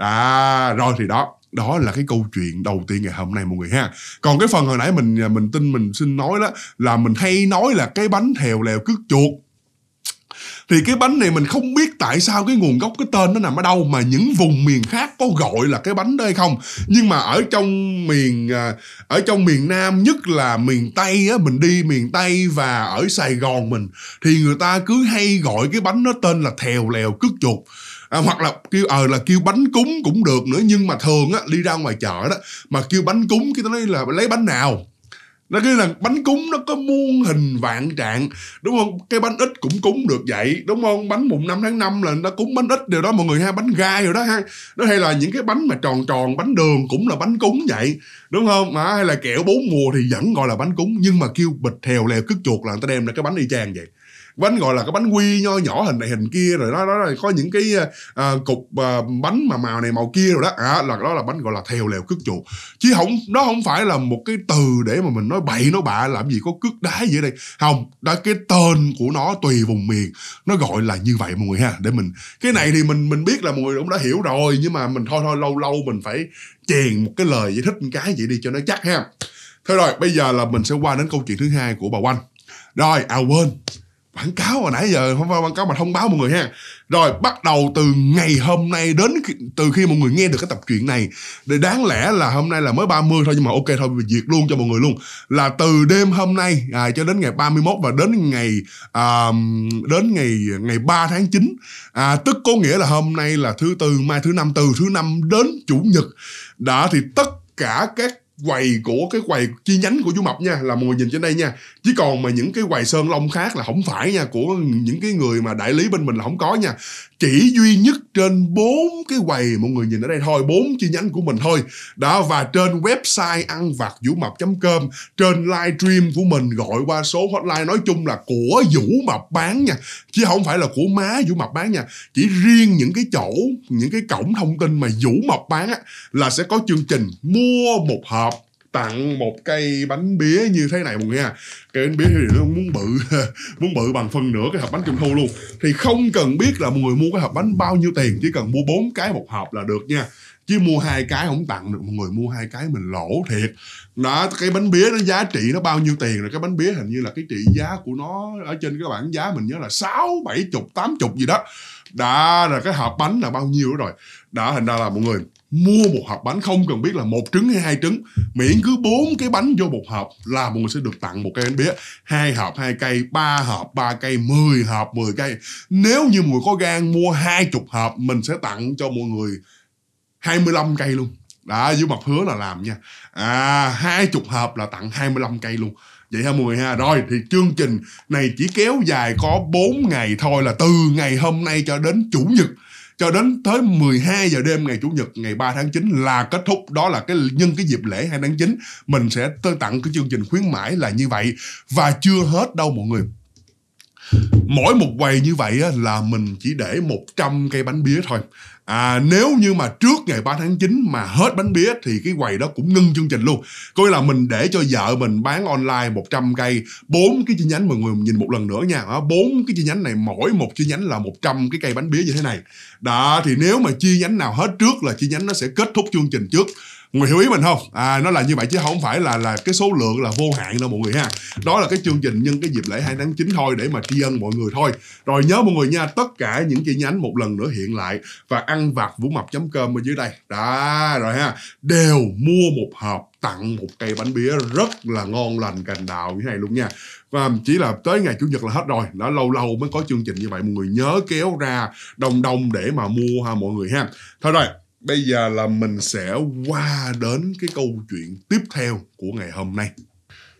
à rồi thì đó đó là cái câu chuyện đầu tiên ngày hôm nay mọi người ha còn cái phần hồi nãy mình mình tin mình xin nói đó là mình hay nói là cái bánh thèo lèo cước chuột thì cái bánh này mình không biết tại sao cái nguồn gốc cái tên nó nằm ở đâu mà những vùng miền khác có gọi là cái bánh đây không nhưng mà ở trong miền à, ở trong miền nam nhất là miền tây á mình đi miền tây và ở sài gòn mình thì người ta cứ hay gọi cái bánh nó tên là thèo lèo cứt chuột à, hoặc là kêu ờ à, là kêu bánh cúng cũng được nữa nhưng mà thường á đi ra ngoài chợ đó mà kêu bánh cúng cái nó nói là lấy bánh nào nó cái là bánh cúng nó có muôn hình vạn trạng đúng không cái bánh ít cũng cúng được vậy đúng không bánh mùng năm tháng 5 là nó cúng bánh ít điều đó mọi người ha bánh gai rồi đó ha nó hay là những cái bánh mà tròn tròn bánh đường cũng là bánh cúng vậy đúng không mà hay là kẹo bốn mùa thì vẫn gọi là bánh cúng nhưng mà kêu bịch thèo lèo cứt chuột là người ta đem ra cái bánh y chang vậy bánh gọi là cái bánh quy nho nhỏ hình này hình kia rồi đó đó là có những cái à, cục à, bánh mà màu này màu kia rồi đó à, là đó là bánh gọi là theo lèo cước chuột chứ không đó không phải là một cái từ để mà mình nói bậy nó bạ làm gì có cước đá gì ở đây không đó cái tên của nó tùy vùng miền nó gọi là như vậy mọi người ha để mình cái này thì mình mình biết là mọi người cũng đã hiểu rồi nhưng mà mình thôi thôi lâu lâu mình phải chèn một cái lời giải thích một cái vậy đi cho nó chắc ha thôi rồi bây giờ là mình sẽ qua đến câu chuyện thứ hai của bà quanh rồi à quên quảng cáo hồi nãy giờ không phải quảng cáo mà thông báo mọi người ha rồi bắt đầu từ ngày hôm nay đến khi, từ khi mọi người nghe được cái tập truyện này để đáng lẽ là hôm nay là mới 30 thôi nhưng mà ok thôi mình diệt luôn cho mọi người luôn là từ đêm hôm nay à, cho đến ngày 31 và đến ngày à, đến ngày ngày 3 tháng 9 à, tức có nghĩa là hôm nay là thứ tư mai thứ năm từ thứ năm đến chủ nhật đã thì tất cả các quầy của cái quầy chi nhánh của chú mập nha là mọi người nhìn trên đây nha chứ còn mà những cái quầy sơn long khác là không phải nha của những cái người mà đại lý bên mình là không có nha chỉ duy nhất trên bốn cái quầy mọi người nhìn ở đây thôi bốn chi nhánh của mình thôi đó và trên website ăn vặt vũ mập com trên live stream của mình gọi qua số hotline nói chung là của vũ mập bán nha chứ không phải là của má vũ mập bán nha chỉ riêng những cái chỗ những cái cổng thông tin mà vũ mập bán á, là sẽ có chương trình mua một hộp tặng một cây bánh bía như thế này mọi người ha cây bánh bía thì nó muốn bự muốn bự bằng phần nửa cái hộp bánh trung thu luôn thì không cần biết là mọi người mua cái hộp bánh bao nhiêu tiền chỉ cần mua bốn cái một hộp là được nha chứ mua hai cái không tặng được mọi người mua hai cái mình lỗ thiệt đó cái bánh bía nó giá trị nó bao nhiêu tiền rồi cái bánh bía hình như là cái trị giá của nó ở trên cái bảng giá mình nhớ là sáu bảy chục tám chục gì đó đã là cái hộp bánh là bao nhiêu đó rồi đã thành ra là mọi người mua một hộp bánh không cần biết là một trứng hay hai trứng miễn cứ bốn cái bánh vô một hộp là mọi người sẽ được tặng một cây bánh bía hai hộp hai cây ba hộp ba cây mười hộp mười cây nếu như mọi người có gan mua hai chục hộp mình sẽ tặng cho mọi người 25 cây luôn đó dưới mặt hứa là làm nha à hai chục hộp là tặng 25 cây luôn vậy ha mọi người ha rồi thì chương trình này chỉ kéo dài có 4 ngày thôi là từ ngày hôm nay cho đến chủ nhật cho đến tới 12 giờ đêm ngày chủ nhật ngày 3 tháng 9 là kết thúc đó là cái nhân cái dịp lễ 2 tháng 9 mình sẽ tơ tặng cái chương trình khuyến mãi là như vậy và chưa hết đâu mọi người mỗi một quầy như vậy á, là mình chỉ để 100 cây bánh bía thôi À, nếu như mà trước ngày 3 tháng 9 mà hết bánh bía thì cái quầy đó cũng ngưng chương trình luôn. coi là mình để cho vợ mình bán online 100 cây, bốn cái chi nhánh mọi người nhìn một lần nữa nha. bốn cái chi nhánh này mỗi một chi nhánh là 100 cái cây bánh bía như thế này. Đó thì nếu mà chi nhánh nào hết trước là chi nhánh nó sẽ kết thúc chương trình trước người hiểu ý mình không à nó là như vậy chứ không phải là là cái số lượng là vô hạn đâu mọi người ha đó là cái chương trình nhân cái dịp lễ hai tháng 9 thôi để mà tri ân mọi người thôi rồi nhớ mọi người nha tất cả những chi nhánh một lần nữa hiện lại và ăn vặt vũ mập chấm cơm ở dưới đây đó rồi ha đều mua một hộp tặng một cây bánh bía rất là ngon lành cành đào như thế này luôn nha và chỉ là tới ngày chủ nhật là hết rồi đã lâu lâu mới có chương trình như vậy mọi người nhớ kéo ra đông đông để mà mua ha mọi người ha thôi rồi bây giờ là mình sẽ qua đến cái câu chuyện tiếp theo của ngày hôm nay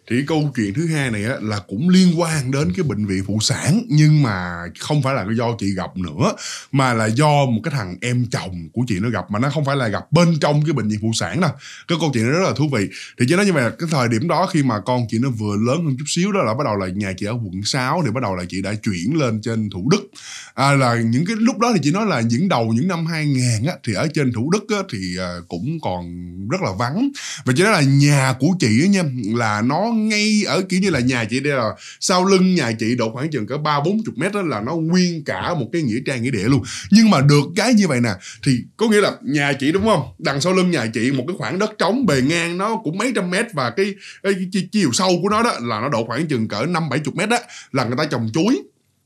thì cái câu chuyện thứ hai này á, là cũng liên quan đến cái bệnh viện phụ sản nhưng mà không phải là do chị gặp nữa mà là do một cái thằng em chồng của chị nó gặp mà nó không phải là gặp bên trong cái bệnh viện phụ sản đâu cái câu chuyện nó rất là thú vị thì chị nói như vậy là cái thời điểm đó khi mà con chị nó vừa lớn hơn chút xíu đó là bắt đầu là nhà chị ở quận 6 thì bắt đầu là chị đã chuyển lên trên thủ đức à, là những cái lúc đó thì chị nói là những đầu những năm 2000 á, thì ở trên thủ đức á, thì à, cũng còn rất là vắng và chị nói là nhà của chị á nha là nó ngay ở kiểu như là nhà chị đây là sau lưng nhà chị độ khoảng chừng cỡ ba bốn chục mét đó là nó nguyên cả một cái nghĩa trang nghĩa địa luôn nhưng mà được cái như vậy nè thì có nghĩa là nhà chị đúng không đằng sau lưng nhà chị một cái khoảng đất trống bề ngang nó cũng mấy trăm mét và cái, cái, cái, cái chiều sâu của nó đó là nó độ khoảng chừng cỡ năm bảy chục mét đó là người ta trồng chuối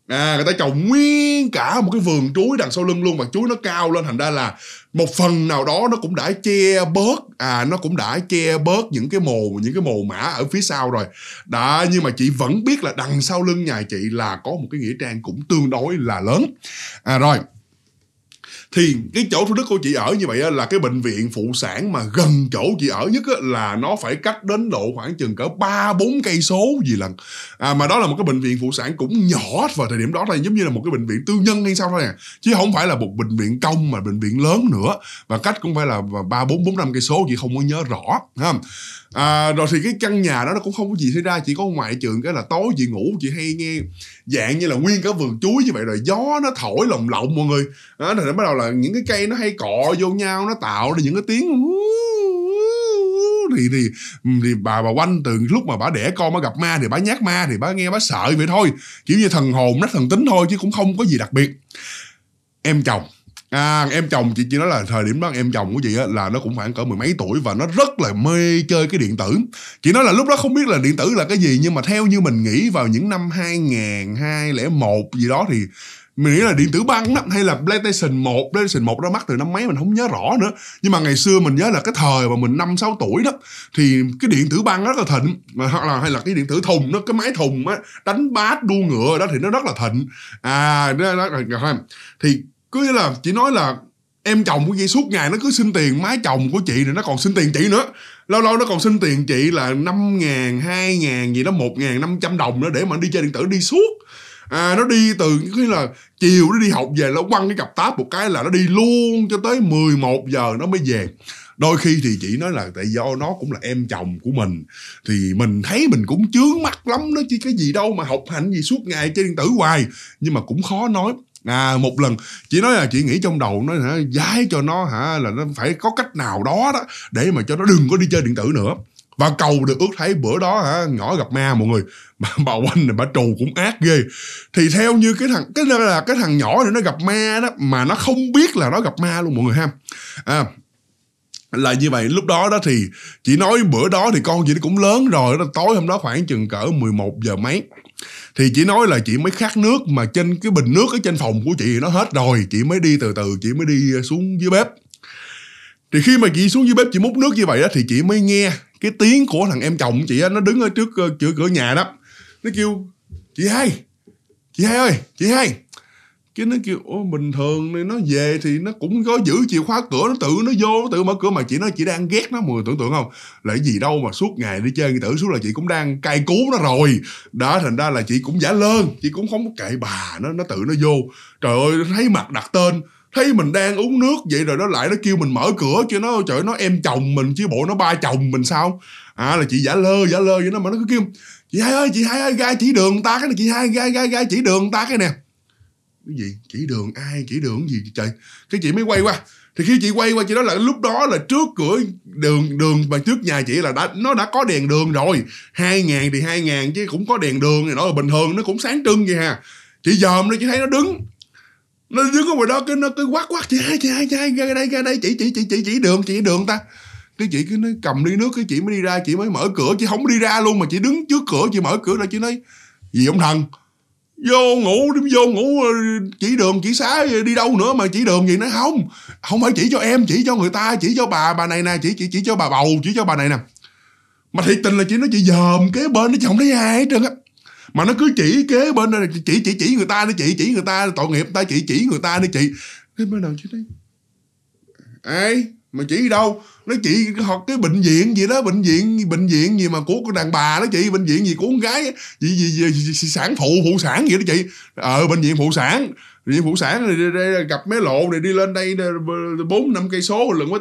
à người ta trồng nguyên cả một cái vườn chuối đằng sau lưng luôn mà chuối nó cao lên thành ra là một phần nào đó nó cũng đã che bớt à nó cũng đã che bớt những cái mồ những cái mồ mã ở phía sau rồi đã nhưng mà chị vẫn biết là đằng sau lưng nhà chị là có một cái nghĩa trang cũng tương đối là lớn à rồi thì cái chỗ thu đức của chị ở như vậy là cái bệnh viện phụ sản mà gần chỗ chị ở nhất là nó phải cách đến độ khoảng chừng cỡ ba bốn cây số gì lần à, mà đó là một cái bệnh viện phụ sản cũng nhỏ vào thời điểm đó thôi giống như là một cái bệnh viện tư nhân hay sao thôi à chứ không phải là một bệnh viện công mà bệnh viện lớn nữa và cách cũng phải là ba bốn bốn năm cây số chị không có nhớ rõ ha à, rồi thì cái căn nhà đó nó cũng không có gì xảy ra chỉ có ngoại trường cái là tối chị ngủ chị hay nghe dạng như là nguyên cả vườn chuối như vậy rồi gió nó thổi lồng lộng mọi người đó, rồi nó bắt đầu là những cái cây nó hay cọ vô nhau nó tạo ra những cái tiếng thì thì thì bà bà quanh từ lúc mà bà đẻ con bà gặp ma thì bà nhát ma thì bà nghe bà sợ vậy thôi kiểu như thần hồn nó thần tính thôi chứ cũng không có gì đặc biệt em chồng À em chồng chị chỉ nói là thời điểm đó em chồng của chị á là nó cũng khoảng cỡ mười mấy tuổi và nó rất là mê chơi cái điện tử. Chị nói là lúc đó không biết là điện tử là cái gì nhưng mà theo như mình nghĩ vào những năm 2000, 2001 gì đó thì mình nghĩ là điện tử băng đó, hay là PlayStation 1, PlayStation 1 ra mắt từ năm mấy mình không nhớ rõ nữa. Nhưng mà ngày xưa mình nhớ là cái thời mà mình 5 6 tuổi đó thì cái điện tử băng rất là thịnh mà hoặc là hay là cái điện tử thùng đó, cái máy thùng á đánh bát đua ngựa đó thì nó rất là thịnh. À đó, đó, đó, thì cứ là chỉ nói là em chồng của chị suốt ngày nó cứ xin tiền má chồng của chị rồi nó còn xin tiền chị nữa lâu lâu nó còn xin tiền chị là năm ngàn hai ngàn gì đó một ngàn năm trăm đồng nữa để mà đi chơi điện tử đi suốt à nó đi từ cái là chiều nó đi học về nó quăng cái cặp táp một cái là nó đi luôn cho tới 11 giờ nó mới về đôi khi thì chị nói là tại do nó cũng là em chồng của mình thì mình thấy mình cũng chướng mắt lắm nó chứ cái gì đâu mà học hành gì suốt ngày chơi điện tử hoài nhưng mà cũng khó nói à một lần chị nói là chị nghĩ trong đầu nó hả giái cho nó hả là nó phải có cách nào đó đó để mà cho nó đừng có đi chơi điện tử nữa và cầu được ước thấy bữa đó hả nhỏ gặp ma mọi người bà, bà quanh này bà trù cũng ác ghê thì theo như cái thằng cái là cái thằng nhỏ này nó gặp ma đó mà nó không biết là nó gặp ma luôn mọi người ha à, là như vậy lúc đó đó thì chỉ nói bữa đó thì con chị nó cũng lớn rồi đó tối hôm đó khoảng chừng cỡ 11 giờ mấy thì chị nói là chị mới khát nước mà trên cái bình nước ở trên phòng của chị nó hết rồi chị mới đi từ từ chị mới đi xuống dưới bếp thì khi mà chị xuống dưới bếp chị múc nước như vậy đó thì chị mới nghe cái tiếng của thằng em chồng chị đó, nó đứng ở trước ờ, cửa, cửa nhà đó nó kêu chị hai chị hai ơi chị hai cái nó kêu ô bình thường thì nó về thì nó cũng có giữ chìa khóa cửa nó tự nó vô nó tự mở cửa mà chị nó chỉ đang ghét nó mùi tưởng tượng không là gì đâu mà suốt ngày đi chơi tử suốt là chị cũng đang cay cú nó rồi đó thành ra là chị cũng giả lơn chị cũng không có kệ bà nó nó tự nó vô trời ơi thấy mặt đặt tên thấy mình đang uống nước vậy rồi nó lại nó kêu mình mở cửa cho nó trời nó em chồng mình chứ bộ nó ba chồng mình sao à là chị giả lơ giả lơ vậy nó mà nó cứ kêu chị hai ơi chị hai ơi gai chỉ đường ta cái này chị hai gai gai gai chỉ đường ta cái nè cái gì chỉ đường ai chỉ đường gì trời cái chị mới quay qua thì khi chị quay qua chị nói là lúc đó là trước cửa đường đường mà trước nhà chị là đã nó đã có đèn đường rồi hai ngàn thì hai ngàn chứ cũng có đèn đường này nó bình thường nó cũng sáng trưng vậy hà chị dòm nó chị thấy nó đứng nó đứng ở ngoài đó cái nó cứ quát quát chị hai chị hai chị hai ra đây ra đây chị chị chị chị chỉ đường chị đường ta cái chị cứ nói cầm ly nước cái chị mới đi ra chị mới mở cửa chị không đi ra luôn mà chị đứng trước cửa chị mở cửa ra chị nói gì ông thần vô ngủ đi vô ngủ ờ, chỉ đường chỉ xá ờ, đi đâu nữa mà chỉ đường gì nó không không phải chỉ cho em chỉ cho người ta chỉ cho bà bà này nè chỉ chỉ chỉ cho bà bầu chỉ cho bà này nè mà thiệt tình là chị nó chị dòm kế bên nó chồng thấy ai hết trơn á mà nó cứ chỉ kế bên này chỉ chỉ chỉ người ta nó chỉ chỉ người ta tội nghiệp ta chỉ chỉ người ta nó chị thế bắt đầu chứ đấy ai mà chỉ đâu nó chỉ học cái bệnh viện gì đó bệnh viện bệnh viện gì mà của con đàn bà đó chị bệnh viện gì của con gái ấy. gì gì, gì, gì, gì sản phụ phụ sản gì đó chị ờ bệnh viện phụ sản bệnh viện phụ sản này, đây, gặp mấy lộ này đi lên đây bốn năm cây số lần quá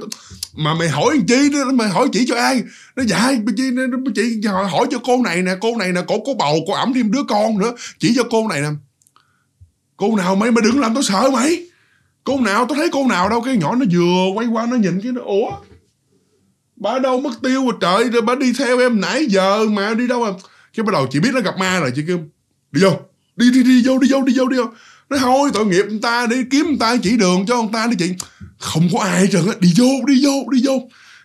mà mày hỏi chi đó mày hỏi chỉ cho ai nó dạ chị, chị hỏi cho cô này nè cô này nè cổ có bầu cô ẩm thêm đứa con nữa chỉ cho cô này nè cô nào mày mà đứng làm tao sợ mày cô nào tôi thấy cô nào đâu cái nhỏ nó vừa quay qua nó nhìn cái nó ủa bà đâu mất tiêu rồi trời rồi bà đi theo em nãy giờ mà đi đâu mà cái bắt đầu chị biết nó gặp ma rồi chị kêu đi vô đi đi đi vô đi vô đi vô đi vô nó thôi tội nghiệp người ta đi kiếm người ta chỉ đường cho người ta đi chị không có ai hết trơn á đi vô đi vô đi vô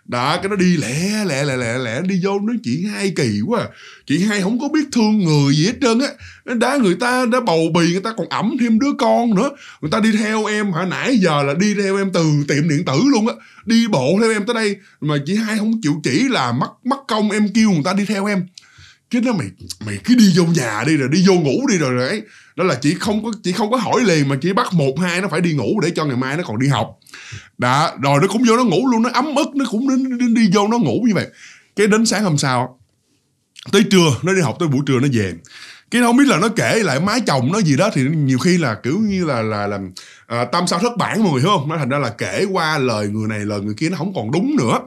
đó cái nó đi lẹ lẹ lẹ lẹ lẹ đi vô nó chỉ hai kỳ quá à. chị hai không có biết thương người gì hết trơn á đã người ta đã bầu bì người ta còn ẩm thêm đứa con nữa người ta đi theo em hồi nãy giờ là đi theo em từ tiệm điện tử luôn á đi bộ theo em tới đây mà chị hai không chịu chỉ là mất mất công em kêu người ta đi theo em cái nó mày mày cứ đi vô nhà đi rồi đi vô ngủ đi rồi đấy đó là chị không có chị không có hỏi liền mà chỉ bắt một hai nó phải đi ngủ để cho ngày mai nó còn đi học đã rồi nó cũng vô nó ngủ luôn nó ấm ức nó cũng đi, đi, đi vô nó ngủ như vậy cái đến sáng hôm sau tới trưa nó đi học tới buổi trưa nó về cái không biết là nó kể lại má chồng nó gì đó thì nhiều khi là kiểu như là là làm à, tam sao thất bản mọi người hiểu không nó thành ra là kể qua lời người này lời người kia nó không còn đúng nữa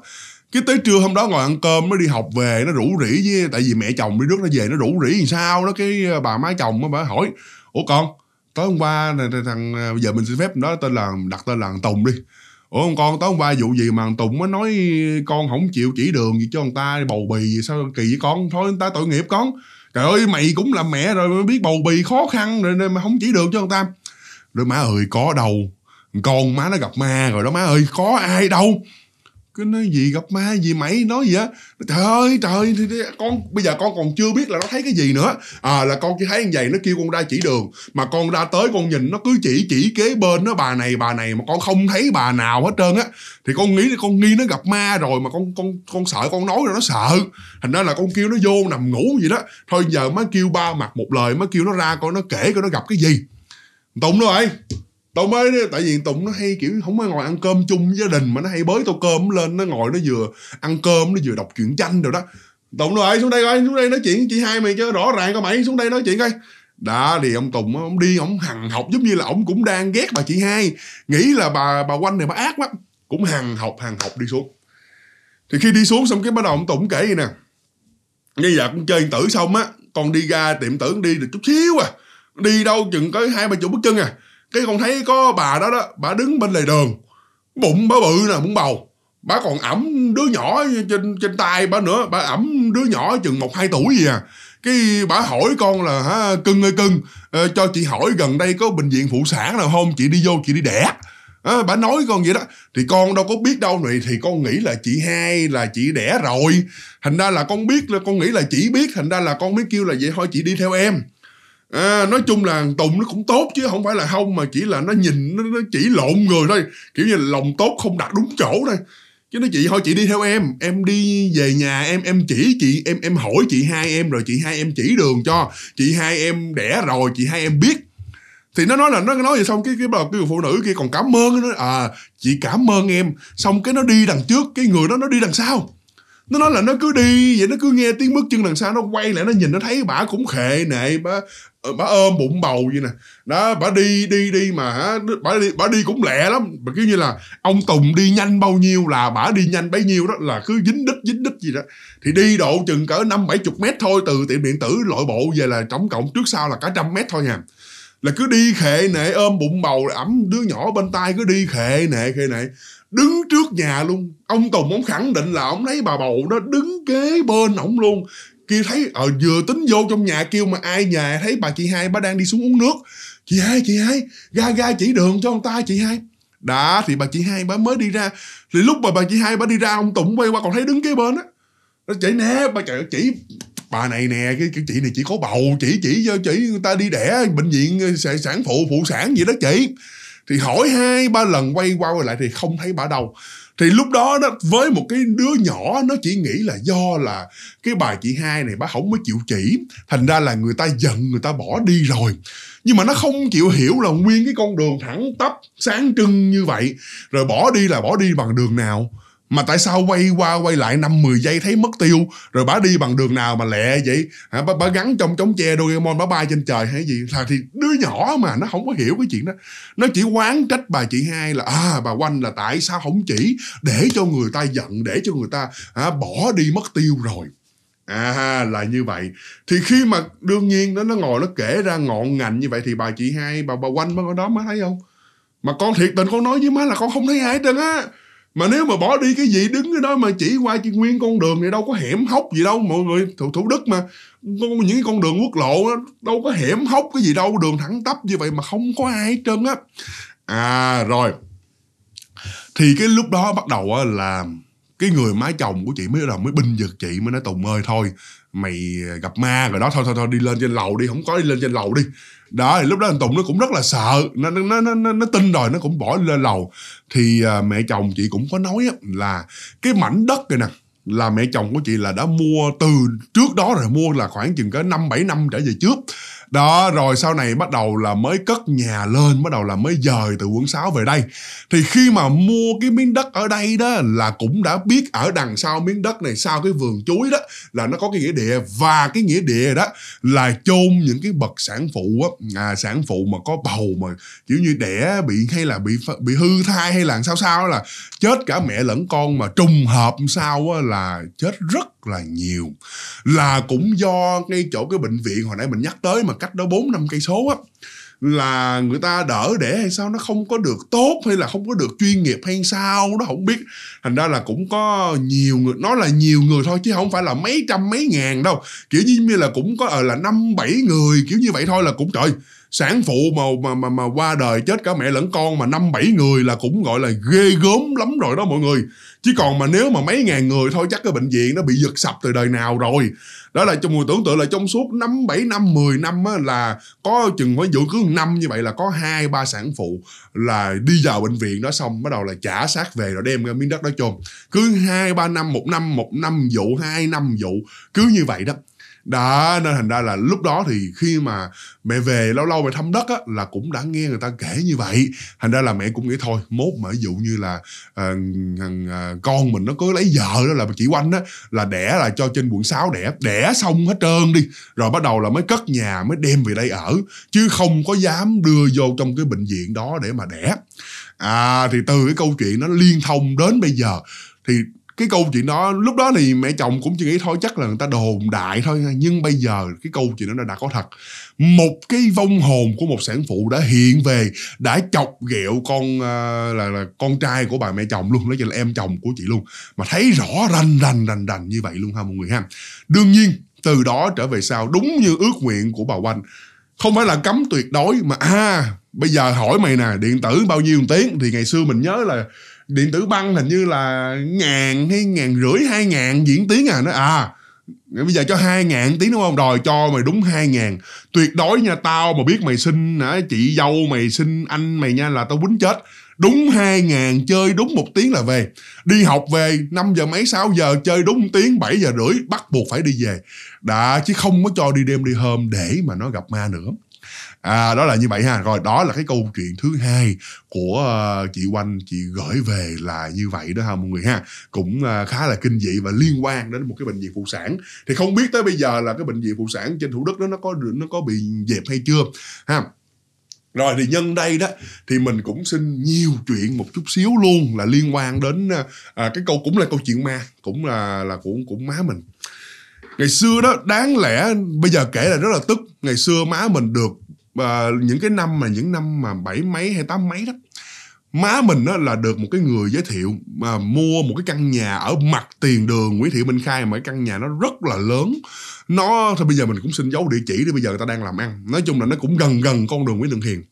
cái tới trưa hôm đó ngồi ăn cơm nó đi học về nó rủ rỉ với tại vì mẹ chồng đi trước nó về nó rủ rỉ làm sao đó cái à, bà má chồng nó bà hỏi ủa con tối hôm qua thằng à, giờ mình xin phép đó tên là đặt tên là tùng đi ủa con tối hôm qua vụ gì mà thằng tùng mới nói con không chịu chỉ đường gì cho người ta bầu bì gì sao kỳ với con thôi người ta tội nghiệp con trời ơi mày cũng là mẹ rồi mới biết bầu bì khó khăn rồi mà không chỉ đường cho người ta rồi má ơi có đâu con má nó gặp ma rồi đó má ơi có ai đâu cứ nói gì gặp ma gì mày nói gì á trời ơi trời thì, thì, con bây giờ con còn chưa biết là nó thấy cái gì nữa à là con chỉ thấy như vậy nó kêu con ra chỉ đường mà con ra tới con nhìn nó cứ chỉ chỉ kế bên nó bà này bà này mà con không thấy bà nào hết trơn á thì con nghĩ là con nghi nó gặp ma rồi mà con con con sợ con nói rồi nó sợ thành ra là con kêu nó vô nằm ngủ gì đó thôi giờ má kêu ba mặt một lời má kêu nó ra coi nó kể coi nó gặp cái gì tụng đâu rồi Tụng ơi Tại vì Tụng nó hay kiểu Không có ngồi ăn cơm chung với gia đình Mà nó hay bới tô cơm lên Nó ngồi nó vừa ăn cơm Nó vừa đọc truyện tranh rồi đó Tụng nó rồi xuống đây coi Xuống đây nói chuyện chị hai mày cho rõ ràng coi mày Xuống đây nói chuyện coi đã thì ông tùng ông đi ông hằng học giống như là ông cũng đang ghét bà chị hai nghĩ là bà bà quanh này bà ác quá cũng hằng học hằng học đi xuống thì khi đi xuống xong cái bắt đầu ông tùng kể vậy nè như giờ con chơi tử xong á con đi ra tiệm tử đi được chút xíu à đi đâu chừng có hai ba chục bước chân à cái con thấy có bà đó đó bà đứng bên lề đường bụng bà bự nè bụng bầu bà còn ẩm đứa nhỏ trên trên tay bà nữa bà ẩm đứa nhỏ chừng một hai tuổi gì à cái bà hỏi con là ha cưng ơi cưng à, cho chị hỏi gần đây có bệnh viện phụ sản nào không chị đi vô chị đi đẻ à, bà nói con vậy đó thì con đâu có biết đâu này thì con nghĩ là chị hai là chị đẻ rồi thành ra là con biết là con nghĩ là chị biết thành ra là con mới kêu là vậy thôi chị đi theo em à, nói chung là tùng nó cũng tốt chứ không phải là không mà chỉ là nó nhìn nó, nó chỉ lộn người thôi kiểu như là lòng tốt không đặt đúng chỗ thôi chứ nó chị thôi chị đi theo em em đi về nhà em em chỉ chị em em hỏi chị hai em rồi chị hai em chỉ đường cho chị hai em đẻ rồi chị hai em biết thì nó nói là nó nói vậy xong cái cái bà cái người phụ nữ kia còn cảm ơn nó à chị cảm ơn em xong cái nó đi đằng trước cái người đó nó đi đằng sau nó nói là nó cứ đi vậy nó cứ nghe tiếng bước chân đằng sau nó quay lại nó nhìn nó thấy bà cũng khệ nệ bà bà ờ, ôm bụng bầu vậy nè đó bà đi đi đi mà hả bà đi bà đi cũng lẹ lắm mà cứ như là ông tùng đi nhanh bao nhiêu là bà đi nhanh bấy nhiêu đó là cứ dính đít dính đít gì đó thì đi độ chừng cỡ năm bảy chục mét thôi từ tiệm điện tử lội bộ về là tổng cộng trước sau là cả trăm mét thôi nha là cứ đi khệ nệ ôm bụng bầu ẩm đứa nhỏ bên tay cứ đi khệ nệ khệ nệ đứng trước nhà luôn ông tùng ông khẳng định là ông lấy bà bầu đó đứng kế bên ổng luôn kia thấy à vừa tính vô trong nhà kêu mà ai nhà thấy bà chị hai bà đang đi xuống uống nước chị hai chị hai ga ga chỉ đường cho ông ta chị hai đã thì bà chị hai bà mới đi ra thì lúc mà bà chị hai bà đi ra ông tụng quay qua còn thấy đứng kế bên á nó chỉ nè bà chị chỉ bà này nè cái, cái chị này chỉ có bầu chỉ chỉ cho chỉ người ta đi đẻ bệnh viện ờ, sản phụ phụ sản gì đó chị thì hỏi hai ba lần quay qua quay lại thì không thấy bà đâu thì lúc đó đó với một cái đứa nhỏ nó chỉ nghĩ là do là cái bài chị hai này bà không mới chịu chỉ thành ra là người ta giận người ta bỏ đi rồi nhưng mà nó không chịu hiểu là nguyên cái con đường thẳng tắp sáng trưng như vậy rồi bỏ đi là bỏ đi bằng đường nào mà tại sao quay qua quay lại năm mười giây thấy mất tiêu rồi bả đi bằng đường nào mà lẹ vậy hả bả, bả gắn trong chống che Doraemon bả bay trên trời hay gì là thì đứa nhỏ mà nó không có hiểu cái chuyện đó nó chỉ quán trách bà chị hai là à bà quanh là tại sao không chỉ để cho người ta giận để cho người ta à, bỏ đi mất tiêu rồi à là như vậy thì khi mà đương nhiên nó nó ngồi nó kể ra ngọn ngành như vậy thì bà chị hai bà bà quanh mới ở đó má thấy không mà con thiệt tình con nói với má là con không thấy ai hết trơn á mà nếu mà bỏ đi cái gì đứng cái đó mà chỉ qua chỉ nguyên con đường này đâu có hẻm hóc gì đâu mọi người thủ, thủ đức mà những cái con đường quốc lộ đó, đâu có hẻm hóc cái gì đâu đường thẳng tắp như vậy mà không có ai hết trơn á à rồi thì cái lúc đó bắt đầu á là cái người má chồng của chị mới đầu mới binh giật chị mới nói tùng ơi thôi mày gặp ma rồi đó thôi thôi thôi đi lên trên lầu đi không có đi lên trên lầu đi đó thì lúc đó anh tùng nó cũng rất là sợ nó nó nó nó, nó tin rồi nó cũng bỏ lên lầu thì à, mẹ chồng chị cũng có nói á, là cái mảnh đất này nè là mẹ chồng của chị là đã mua từ trước đó rồi mua là khoảng chừng có năm bảy năm trở về trước đó rồi sau này bắt đầu là mới cất nhà lên bắt đầu là mới dời từ quận 6 về đây thì khi mà mua cái miếng đất ở đây đó là cũng đã biết ở đằng sau miếng đất này sau cái vườn chuối đó là nó có cái nghĩa địa và cái nghĩa địa đó là chôn những cái bậc sản phụ á à, sản phụ mà có bầu mà kiểu như đẻ bị hay là bị bị hư thai hay là sao sao là chết cả mẹ lẫn con mà trùng hợp sao á là chết rất là nhiều là cũng do ngay chỗ cái bệnh viện hồi nãy mình nhắc tới mà cách đó bốn năm cây số á là người ta đỡ để hay sao nó không có được tốt hay là không có được chuyên nghiệp hay sao nó không biết thành ra là cũng có nhiều người nó là nhiều người thôi chứ không phải là mấy trăm mấy ngàn đâu kiểu như là cũng có à, là năm bảy người kiểu như vậy thôi là cũng trời sản phụ mà mà mà mà qua đời chết cả mẹ lẫn con mà năm bảy người là cũng gọi là ghê gớm lắm rồi đó mọi người chứ còn mà nếu mà mấy ngàn người thôi chắc cái bệnh viện nó bị giật sập từ đời nào rồi đó là trong người tưởng tượng là trong suốt năm bảy năm 10 năm á, là có chừng phải giữa cứ năm như vậy là có hai ba sản phụ là đi vào bệnh viện đó xong bắt đầu là trả xác về rồi đem ra miếng đất đó chôn cứ hai ba năm một năm một năm vụ hai năm vụ cứ như vậy đó đó nên thành ra là lúc đó thì khi mà mẹ về lâu lâu về thăm đất á là cũng đã nghe người ta kể như vậy thành ra là mẹ cũng nghĩ thôi mốt mà ví dụ như là à, ờ, thằng ờ, ờ, con mình nó có lấy vợ đó là chị quanh á là đẻ là cho trên quận 6 đẻ đẻ xong hết trơn đi rồi bắt đầu là mới cất nhà mới đem về đây ở chứ không có dám đưa vô trong cái bệnh viện đó để mà đẻ à thì từ cái câu chuyện nó liên thông đến bây giờ thì cái câu chuyện đó lúc đó thì mẹ chồng cũng chỉ nghĩ thôi chắc là người ta đồn đại thôi nhưng bây giờ cái câu chuyện đó đã có thật một cái vong hồn của một sản phụ đã hiện về đã chọc ghẹo con ờ, là, là con trai của bà mẹ chồng luôn đó là em chồng của chị luôn mà thấy rõ rành rành rành rành như vậy luôn ha mọi người ha đương nhiên từ đó trở về sau đúng như ước nguyện của bà quanh không phải là cấm tuyệt đối mà a à, bây giờ hỏi mày nè điện tử bao nhiêu tiếng thì ngày xưa mình nhớ là điện tử băng hình như là ngàn hay ngàn rưỡi hai ngàn diễn tiếng à nó à bây giờ cho hai ngàn tiếng đúng không rồi cho mày đúng hai ngàn tuyệt đối nha tao mà biết mày xin hả chị dâu mày xin anh mày nha là tao quýnh chết đúng hai ngàn chơi đúng một tiếng là về đi học về 5 giờ mấy 6 giờ chơi đúng một tiếng 7 giờ rưỡi bắt buộc phải đi về đã chứ không có cho đi đêm đi hôm để mà nó gặp ma nữa à, đó là như vậy ha rồi đó là cái câu chuyện thứ hai của ờ, chị Oanh chị gửi về là như vậy đó ha mọi người ha cũng ờ, khá là kinh dị và liên quan đến một cái bệnh viện phụ sản thì không biết tới bây giờ là cái bệnh viện phụ sản trên thủ đức đó nó có nó có bị dẹp hay chưa ha rồi thì nhân đây đó thì mình cũng xin nhiều chuyện một chút xíu luôn là liên quan đến ờ, à, cái câu cũng là câu chuyện ma cũng là là cũng cũng má mình ngày xưa đó đáng lẽ bây giờ kể là rất là tức ngày xưa má mình được à, những cái năm mà những năm mà bảy mấy hay tám mấy đó má mình đó là được một cái người giới thiệu mà mua một cái căn nhà ở mặt tiền đường Nguyễn Thị Minh Khai mà cái căn nhà nó rất là lớn nó thì bây giờ mình cũng xin giấu địa chỉ đi bây giờ người ta đang làm ăn nói chung là nó cũng gần gần con đường Nguyễn Thượng Hiền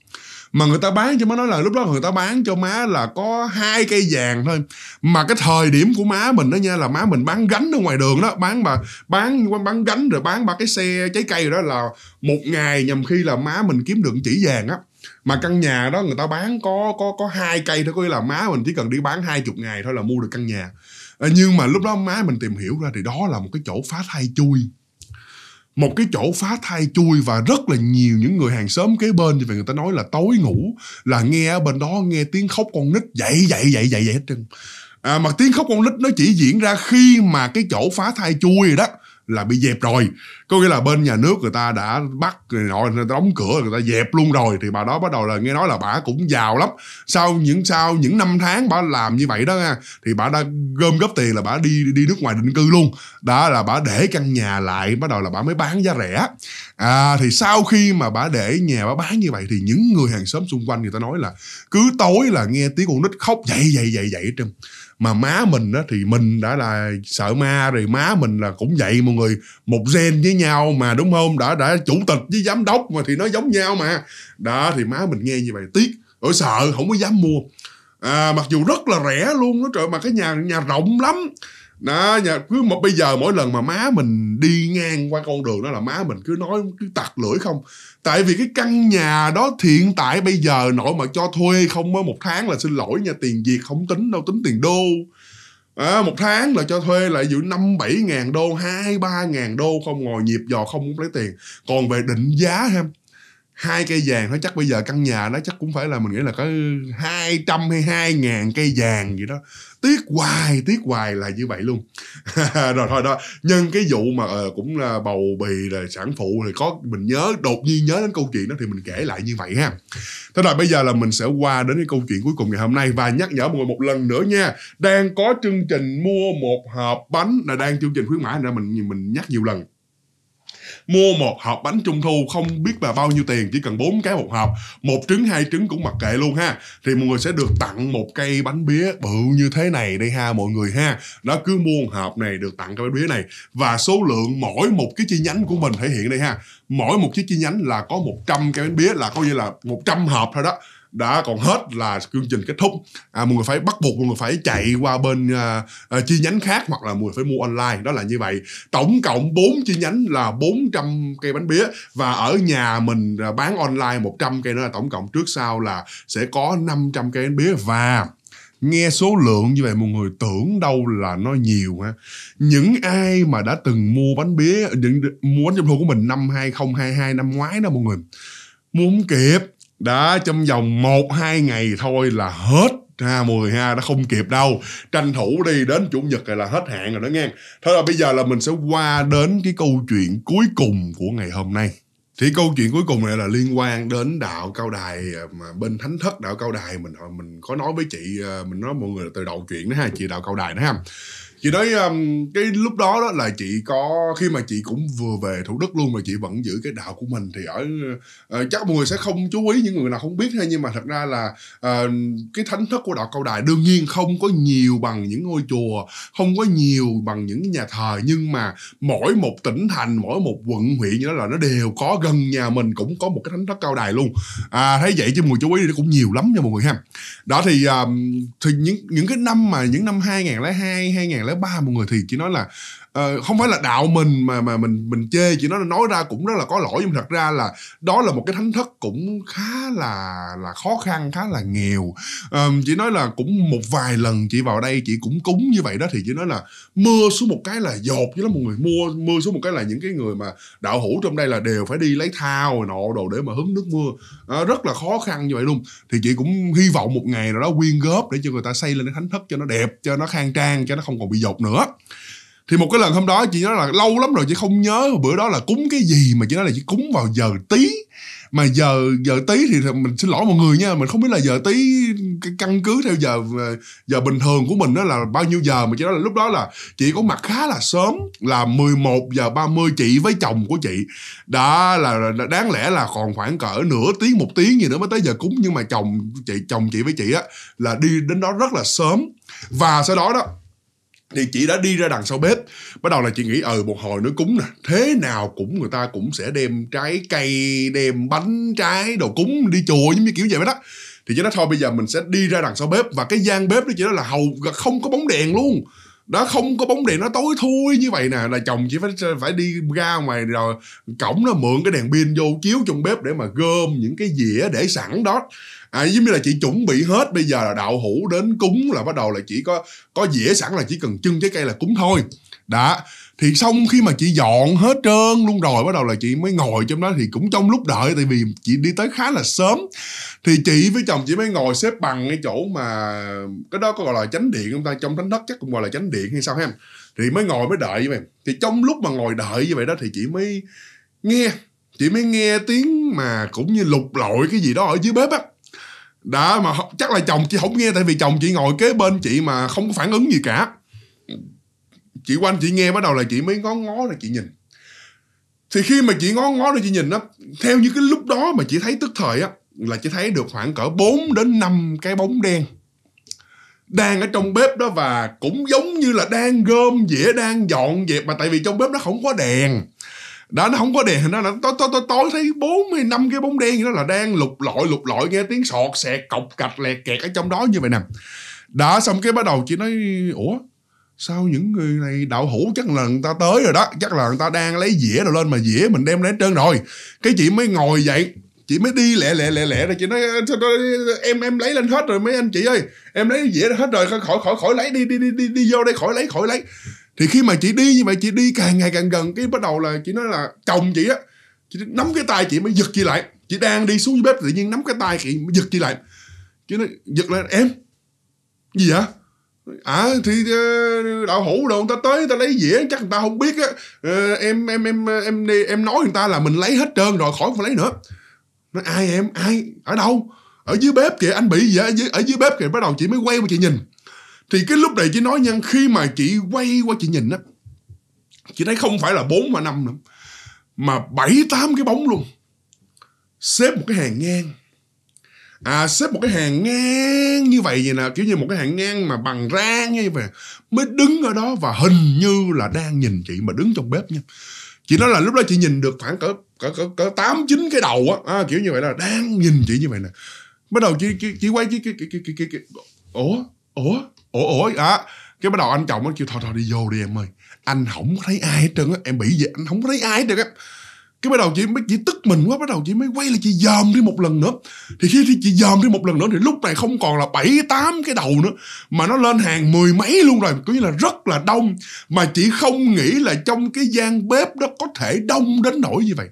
mà người ta bán cho má nói là lúc đó người ta bán cho má là có hai cây vàng thôi mà cái thời điểm của má mình đó nha là má mình bán gánh ở ngoài đường đó bán mà bán bán gánh rồi bán ba cái xe trái cây rồi đó là một ngày nhằm khi là má mình kiếm được chỉ vàng á mà căn nhà đó người ta bán có có có hai cây thôi có nghĩa là má mình chỉ cần đi bán hai chục ngày thôi là mua được căn nhà ờ, nhưng mà lúc đó má mình tìm hiểu ra thì đó là một cái chỗ phá thai chui một cái chỗ phá thai chui và rất là nhiều những người hàng xóm kế bên thì người ta nói là tối ngủ là nghe ở bên đó nghe tiếng khóc con nít dậy dậy dậy dậy dậy hết trơn à, mà tiếng khóc con nít nó chỉ diễn ra khi mà cái chỗ phá thai chui rồi đó là bị dẹp rồi có nghĩa là bên nhà nước người ta đã bắt người ta đóng cửa người ta dẹp luôn rồi thì bà đó bắt đầu là nghe nói là bà cũng giàu lắm sau những sau những năm tháng bà làm như vậy đó nha thì bà đã gom góp tiền là bà đi đi nước ngoài định cư luôn đó là bà để căn nhà lại bắt đầu là bà mới bán giá rẻ à thì sau khi mà bà để nhà bà bán như vậy thì những người hàng xóm xung quanh người ta nói là cứ tối là nghe tiếng con nít khóc dậy dậy dậy dậy trong mà má mình á thì mình đã là sợ ma rồi má mình là cũng vậy mọi người một gen với nhau mà đúng không đã đã chủ tịch với giám đốc mà thì nó giống nhau mà đó thì má mình nghe như vậy tiếc ở sợ không có dám mua à, mặc dù rất là rẻ luôn đó trời mà cái nhà nhà rộng lắm đó nhà cứ mà bây giờ mỗi lần mà má mình đi ngang qua con đường đó là má mình cứ nói cứ tặc lưỡi không tại vì cái căn nhà đó hiện tại bây giờ nội mà cho thuê không á một tháng là xin lỗi nha tiền việt không tính đâu tính tiền đô à, một tháng là cho thuê lại giữ năm bảy ngàn đô hai ba ngàn đô không ngồi nhịp dò không muốn lấy tiền còn về định giá ha hai cây vàng nó chắc bây giờ căn nhà đó chắc cũng phải là mình nghĩ là có hai trăm hay hai ngàn cây vàng gì đó tiếc hoài tiếc hoài là như vậy luôn rồi thôi đó nhân cái vụ mà uh, cũng là bầu bì rồi sản phụ thì có mình nhớ đột nhiên nhớ đến câu chuyện đó thì mình kể lại như vậy ha thế rồi bây giờ là mình sẽ qua đến cái câu chuyện cuối cùng ngày hôm nay và nhắc nhở mọi người một lần nữa nha đang có chương trình mua một hộp bánh là đang chương trình khuyến mãi nên mình mình nhắc nhiều lần mua một hộp bánh trung thu không biết là bao nhiêu tiền chỉ cần bốn cái một hộp một trứng hai trứng cũng mặc kệ luôn ha thì mọi người sẽ được tặng một cây bánh bía bự như thế này đây ha mọi người ha nó cứ mua một hộp này được tặng cái bánh bía này và số lượng mỗi một cái chi nhánh của mình thể hiện đây ha mỗi một chiếc chi nhánh là có 100 cái bánh bía là coi như là 100 hộp thôi đó đã còn hết là chương trình kết thúc à, mọi người phải bắt buộc mọi người phải chạy qua bên à, à, chi nhánh khác hoặc là mọi người phải mua online đó là như vậy tổng cộng 4 chi nhánh là 400 cây bánh bía và ở nhà mình à, bán online 100 cây nữa là tổng cộng trước sau là sẽ có 500 cây bánh bía và nghe số lượng như vậy mọi người tưởng đâu là nó nhiều ha những ai mà đã từng mua bánh bía những mua bánh trung thu của mình năm 2022 năm ngoái đó mọi người mua không kịp đó trong vòng 1 2 ngày thôi là hết ha mười ha nó không kịp đâu tranh thủ đi đến chủ nhật này là hết hạn rồi đó nghe thôi là bây giờ là mình sẽ qua đến cái câu chuyện cuối cùng của ngày hôm nay thì câu chuyện cuối cùng này là liên quan đến đạo cao đài à, mà bên thánh thất đạo cao đài mình à, mình có nói với chị à, mình nói mọi người từ đầu chuyện đó ha chị đạo cao đài đó ha chị nói um, cái lúc đó đó là chị có khi mà chị cũng vừa về thủ đức luôn mà chị vẫn giữ cái đạo của mình thì ở uh, chắc mọi người sẽ không chú ý những người nào không biết hay nhưng mà thật ra là uh, cái thánh thất của đạo câu đài đương nhiên không có nhiều bằng những ngôi chùa không có nhiều bằng những nhà thờ nhưng mà mỗi một tỉnh thành mỗi một quận huyện như đó là nó đều có gần nhà mình cũng có một cái thánh thất cao đài luôn à thấy vậy chứ mọi chú ý thì cũng nhiều lắm nha mọi người ha đó thì um, thì những những cái năm mà những năm 2002 2002 lớp 3 một người thì chỉ nói là Ờ, không phải là đạo mình mà mà mình mình chê chị nó nói ra cũng rất là có lỗi nhưng thật ra là đó là một cái thánh thất cũng khá là là khó khăn khá là nghèo um, ờ, chị nói là cũng một vài lần chị vào đây chị cũng cúng như vậy đó thì chị nói là mưa xuống một cái là dột với lắm một người mua mưa xuống một cái là những cái người mà đạo hữu trong đây là đều phải đi lấy thao rồi nọ đồ để mà hứng nước mưa uh, rất là khó khăn như vậy luôn thì chị cũng hy vọng một ngày nào đó quyên góp để cho người ta xây lên cái thánh thất cho nó đẹp cho nó khang trang cho nó không còn bị dột nữa thì một cái lần hôm đó chị nói là lâu lắm rồi chị không nhớ bữa đó là cúng cái gì mà chị nói là chị cúng vào giờ tí mà giờ giờ tí thì mình xin lỗi mọi người nha mình không biết là giờ tí cái căn cứ theo giờ ờ, giờ bình thường của mình đó là bao nhiêu giờ mà chị nói là lúc đó là chị có mặt khá là sớm là 11 giờ 30 chị với chồng của chị đã là đáng lẽ là còn khoảng cỡ nửa tiếng một tiếng gì nữa mới tới giờ cúng nhưng mà chồng chị chồng chị với chị á là đi đến đó rất là sớm và sau đó đó thì chị đã đi ra đằng sau bếp bắt đầu là chị nghĩ ừ một hồi nữa cúng nè thế nào cũng người ta cũng sẽ đem trái cây đem bánh trái đồ cúng đi chùa giống như kiểu vậy đó thì chị nói thôi bây giờ mình sẽ đi ra đằng sau bếp và cái gian bếp đó chị nói là hầu không có bóng đèn luôn đó không có bóng đèn nó tối thui như vậy nè là chồng chỉ phải phải đi ra ngoài rồi cổng nó mượn cái đèn pin vô chiếu trong bếp để mà gom những cái dĩa để sẵn đó à, giống như là chị chuẩn bị hết bây giờ là đạo hũ đến cúng là bắt đầu là chỉ có có dĩa sẵn là chỉ cần chân trái cây là cúng thôi đó thì xong khi mà chị dọn hết trơn luôn rồi bắt đầu là chị mới ngồi trong đó thì cũng trong lúc đợi tại vì chị đi tới khá là sớm thì chị với chồng chị mới ngồi xếp bằng cái chỗ mà cái đó có gọi là chánh điện chúng ta trong thánh đất chắc cũng gọi là chánh điện hay sao em thì mới ngồi mới đợi vậy thì trong lúc mà ngồi đợi như vậy đó thì chị mới nghe chị mới nghe tiếng mà cũng như lục lội cái gì đó ở dưới bếp á đã mà chắc là chồng chị không nghe tại vì chồng chị ngồi kế bên chị mà không có phản ứng gì cả chị quanh chị nghe bắt đầu là chị mới ngó ngó rồi chị nhìn thì khi mà chị ngó ngó rồi chị nhìn á theo như cái lúc đó mà chị thấy tức thời á là chị thấy được khoảng cỡ 4 đến 5 cái bóng đen đang ở trong bếp đó và cũng giống như là đang gom dĩa đang dọn dẹp mà tại vì trong bếp nó không có đèn đó nó không có đèn nó là tối tối tối tối thấy bốn hay năm cái bóng đen đó là đang lục lọi lục lọi nghe tiếng sọt xẹt cọc cạch lẹt kẹt ở trong đó như vậy nè đã xong cái bắt đầu chị nói ủa sao những người này đạo hữu chắc là người ta tới rồi đó chắc là người ta đang lấy dĩa rồi lên mà dĩa mình đem lên trơn rồi cái chị mới ngồi dậy chị mới đi lẹ lẹ lẹ lẹ rồi chị nói em em lấy lên hết rồi mấy anh chị ơi em lấy dĩa hết rồi khỏi khỏi khỏi lấy đi đi đi đi đi vô đây khỏi lấy khỏi lấy thì khi mà chị đi như vậy chị đi càng ngày càng gần cái bắt đầu là chị nói là chồng chị á chị nắm cái tay chị mới giật chị lại chị đang đi xuống dưới bếp tự nhiên nắm cái tay chị mới giật chị lại chị nói giật lên em gì vậy à thì ờ, đạo hữu đâu người ta tới người ta lấy dĩa chắc người ta không biết á ờ, em em em ờ, em đi em nói người ta là mình lấy hết trơn rồi khỏi phải lấy nữa nói ai em ai ở đâu ở dưới bếp kìa anh bị gì ở dưới ở dưới bếp kìa bắt đầu chị mới quay qua chị nhìn thì cái lúc này chị nói nhân khi mà chị quay qua chị nhìn á chị thấy không phải là bốn mà năm nữa mà bảy tám cái bóng luôn xếp một cái hàng ngang à, xếp một cái hàng ngang như vậy vậy nè kiểu như một cái hàng ngang mà bằng rang như vậy mới đứng ở đó và hình như là đang nhìn chị mà đứng trong bếp nha chị nói là lúc đó chị nhìn được khoảng cỡ cỡ cỡ, tám chín cái đầu á à, kiểu như vậy là đang nhìn chị như vậy nè. Bắt đầu chị chị, chị quay chị, chị, chị, chị, chị, chị ủa ủa ủa ủa à cái bắt đầu anh chồng nó kêu thôi thôi đi vô đi em ơi anh không thấy ai hết trơn á em bị gì anh không thấy ai hết trơn á cái bắt đầu chị mới chị tức mình quá bắt đầu chị mới quay là chị dòm đi một lần nữa thì khi thì chị dòm đi một lần nữa thì lúc này không còn là bảy tám cái đầu nữa mà nó lên hàng mười mấy luôn rồi có như là rất là đông mà chị không nghĩ là trong cái gian bếp đó có thể đông đến nỗi như vậy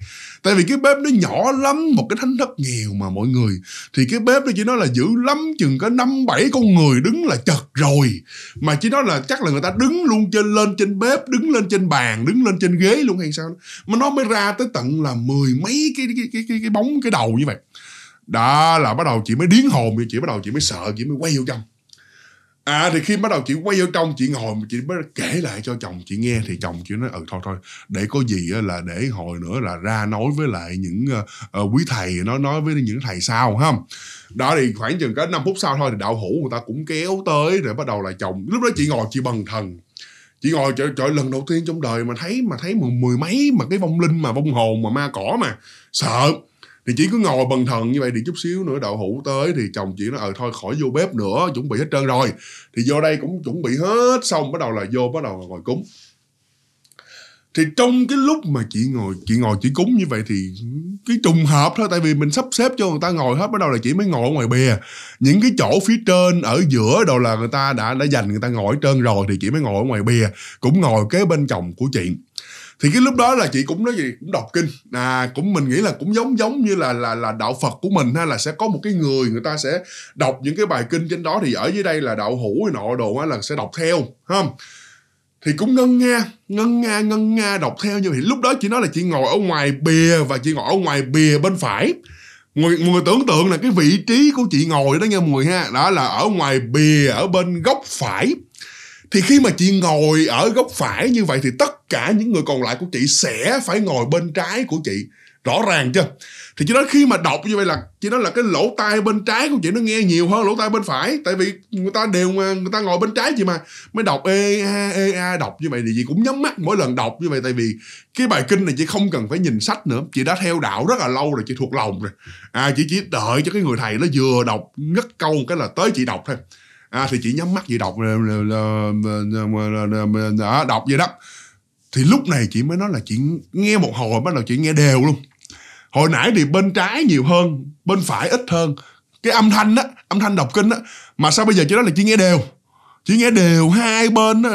tại vì cái bếp nó nhỏ lắm một cái thánh thất nghèo mà mọi người thì cái bếp nó chỉ nói là giữ lắm chừng có năm bảy con người đứng là chật rồi mà chỉ nói là chắc là người ta đứng luôn trên lên trên bếp đứng lên trên bàn đứng lên trên ghế luôn hay sao đó. mà nó mới ra tới tận là mười mấy cái cái cái cái, cái bóng cái đầu như vậy đó là bắt đầu chị mới điến hồn chị bắt đầu chị mới sợ chị mới quay vô trong à thì khi bắt đầu chị quay vô trong chị ngồi mà chị mới kể lại cho chồng chị nghe thì chồng chị nói ừ thôi thôi để có gì là để hồi nữa là ra nói với lại những uh, quý thầy nó nói với những thầy sau không đó thì khoảng chừng có 5 phút sau thôi thì đạo hữu người ta cũng kéo tới rồi bắt đầu là chồng lúc đó chị ngồi chị bần thần chị ngồi trời, trời lần đầu tiên trong đời mà thấy mà thấy mười mấy mà cái vong linh mà vong hồn mà ma cỏ mà sợ thì chỉ cứ ngồi bần thần như vậy thì chút xíu nữa đậu hũ tới thì chồng chị nó ờ thôi khỏi vô bếp nữa chuẩn bị hết trơn rồi thì vô đây cũng chuẩn bị hết xong bắt đầu là vô bắt đầu là ngồi cúng thì trong cái lúc mà chị ngồi chị ngồi chị cúng như vậy thì cái trùng hợp thôi tại vì mình sắp xếp cho người ta ngồi hết bắt đầu là chị mới ngồi ở ngoài bìa những cái chỗ phía trên ở giữa đồ là người ta đã đã dành người ta ngồi trơn rồi thì chị mới ngồi ở ngoài bìa cũng ngồi kế bên chồng của chị thì cái lúc đó là chị cũng nói gì cũng đọc kinh à cũng mình nghĩ là cũng giống giống như là là là đạo phật của mình ha là sẽ có một cái người người ta sẽ đọc những cái bài kinh trên đó thì ở dưới đây là đạo hữu nọ đồ á là sẽ đọc theo không thì cũng ngân nga ngân nga ngân nga đọc theo như thì lúc đó chị nói là chị ngồi ở ngoài bìa và chị ngồi ở ngoài bìa bên phải người, người tưởng tượng là cái vị trí của chị ngồi đó nha mọi người ha đó là ở ngoài bìa ở bên góc phải thì khi mà chị ngồi ở góc phải như vậy thì tất cả những người còn lại của chị sẽ phải ngồi bên trái của chị rõ ràng chưa thì chị nói khi mà đọc như vậy là chị nói là cái lỗ tai bên trái của chị nó nghe nhiều hơn lỗ tai bên phải tại vì người ta đều người ta ngồi bên trái chị mà mới đọc ê a ê a đọc như vậy thì chị cũng nhắm mắt mỗi lần đọc như vậy tại vì cái bài kinh này chị không cần phải nhìn sách nữa chị đã theo đạo rất là lâu rồi chị thuộc lòng rồi à chị chỉ đợi cho cái người thầy nó vừa đọc ngất câu cái là tới chị đọc thôi à, thì chị nhắm mắt chị đọc đọc vậy đó thì lúc này chị mới nói là chị nghe một hồi bắt đầu chị nghe đều luôn hồi nãy thì bên trái nhiều hơn bên phải ít hơn cái âm thanh á âm thanh đọc kinh á mà sao bây giờ chị nói là chị nghe đều chỉ nghe đều hai bên đó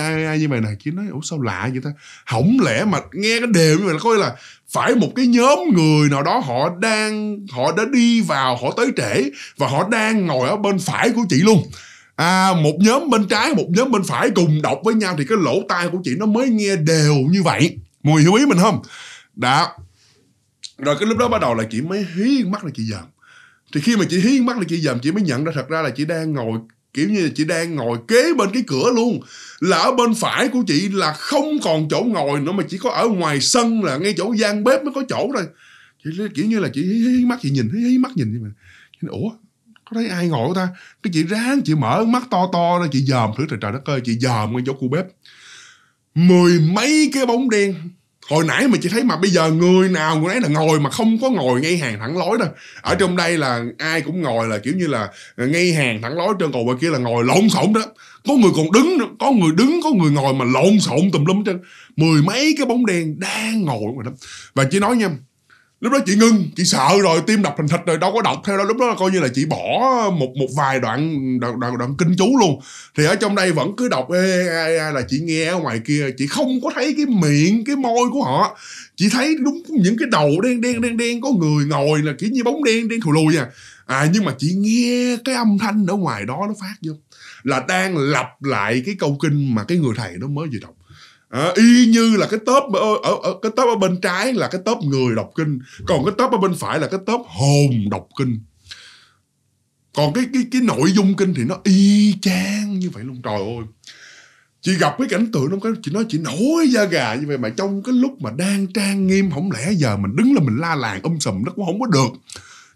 ai, ai như mày này kia nói ủa sao lạ vậy ta hỏng lẽ mà nghe cái đều như vậy là coi là phải một cái nhóm người nào đó họ đang họ đã đi vào họ tới trễ và họ đang ngồi ở bên phải của chị luôn à một nhóm bên trái một nhóm bên phải cùng đọc với nhau thì cái lỗ tai của chị nó mới nghe đều như vậy mọi người hiểu ý mình không Đã rồi cái lúc đó bắt đầu là chị mới hí mắt là chị dòm thì khi mà chị hí mắt là chị dòm chị mới nhận ra thật ra là chị đang ngồi kiểu như là chị đang ngồi kế bên cái cửa luôn là ở bên phải của chị là không còn chỗ ngồi nữa mà chỉ có ở ngoài sân là ngay chỗ gian bếp mới có chỗ rồi. chị kiểu như là chị hí, hí mắt chị nhìn hí, hí mắt nhìn nhưng mà ủa có thấy ai ngồi không ta cái chị ráng chị mở mắt to to ra chị dòm thử trời trời đất ơi chị dòm ngay chỗ khu bếp mười mấy cái bóng đen hồi nãy mà chị thấy mà bây giờ người nào người ấy là ngồi mà không có ngồi ngay hàng thẳng lối đâu ở trong đây là ai cũng ngồi là kiểu như là ngay hàng thẳng lối trên cầu bên kia là ngồi lộn xộn đó có người còn đứng nữa. có người đứng có người ngồi mà lộn xộn tùm lum trên mười mấy cái bóng đen đang ngồi mà đó và chị nói nha lúc đó chị ngưng chị sợ rồi tim đập thành thịt rồi đâu có đọc theo đó lúc đó coi như là chị bỏ một một vài đoạn đoạn, đoạn, đoạn kinh chú luôn thì ở trong đây vẫn cứ đọc ê, ê, ê, là chị nghe ở ngoài kia chị không có thấy cái miệng cái môi của họ chị thấy đúng những cái đầu đen đen đen đen có người ngồi là kiểu như bóng đen đen thù lùi à à nhưng mà chị nghe cái âm thanh ở ngoài đó nó phát vô là đang lặp lại cái câu kinh mà cái người thầy nó mới vừa đọc à, y như là cái tớp ở, ở, ở cái tớp ở bên trái là cái tớp người đọc kinh còn cái tớp ở bên phải là cái tớp hồn đọc kinh còn cái cái cái nội dung kinh thì nó y chang như vậy luôn trời ơi chị gặp cái cảnh tượng nó cái chị nói chị nổi da gà như vậy mà trong cái lúc mà đang trang nghiêm không lẽ giờ mình đứng là mình la làng um sùm nó cũng không có được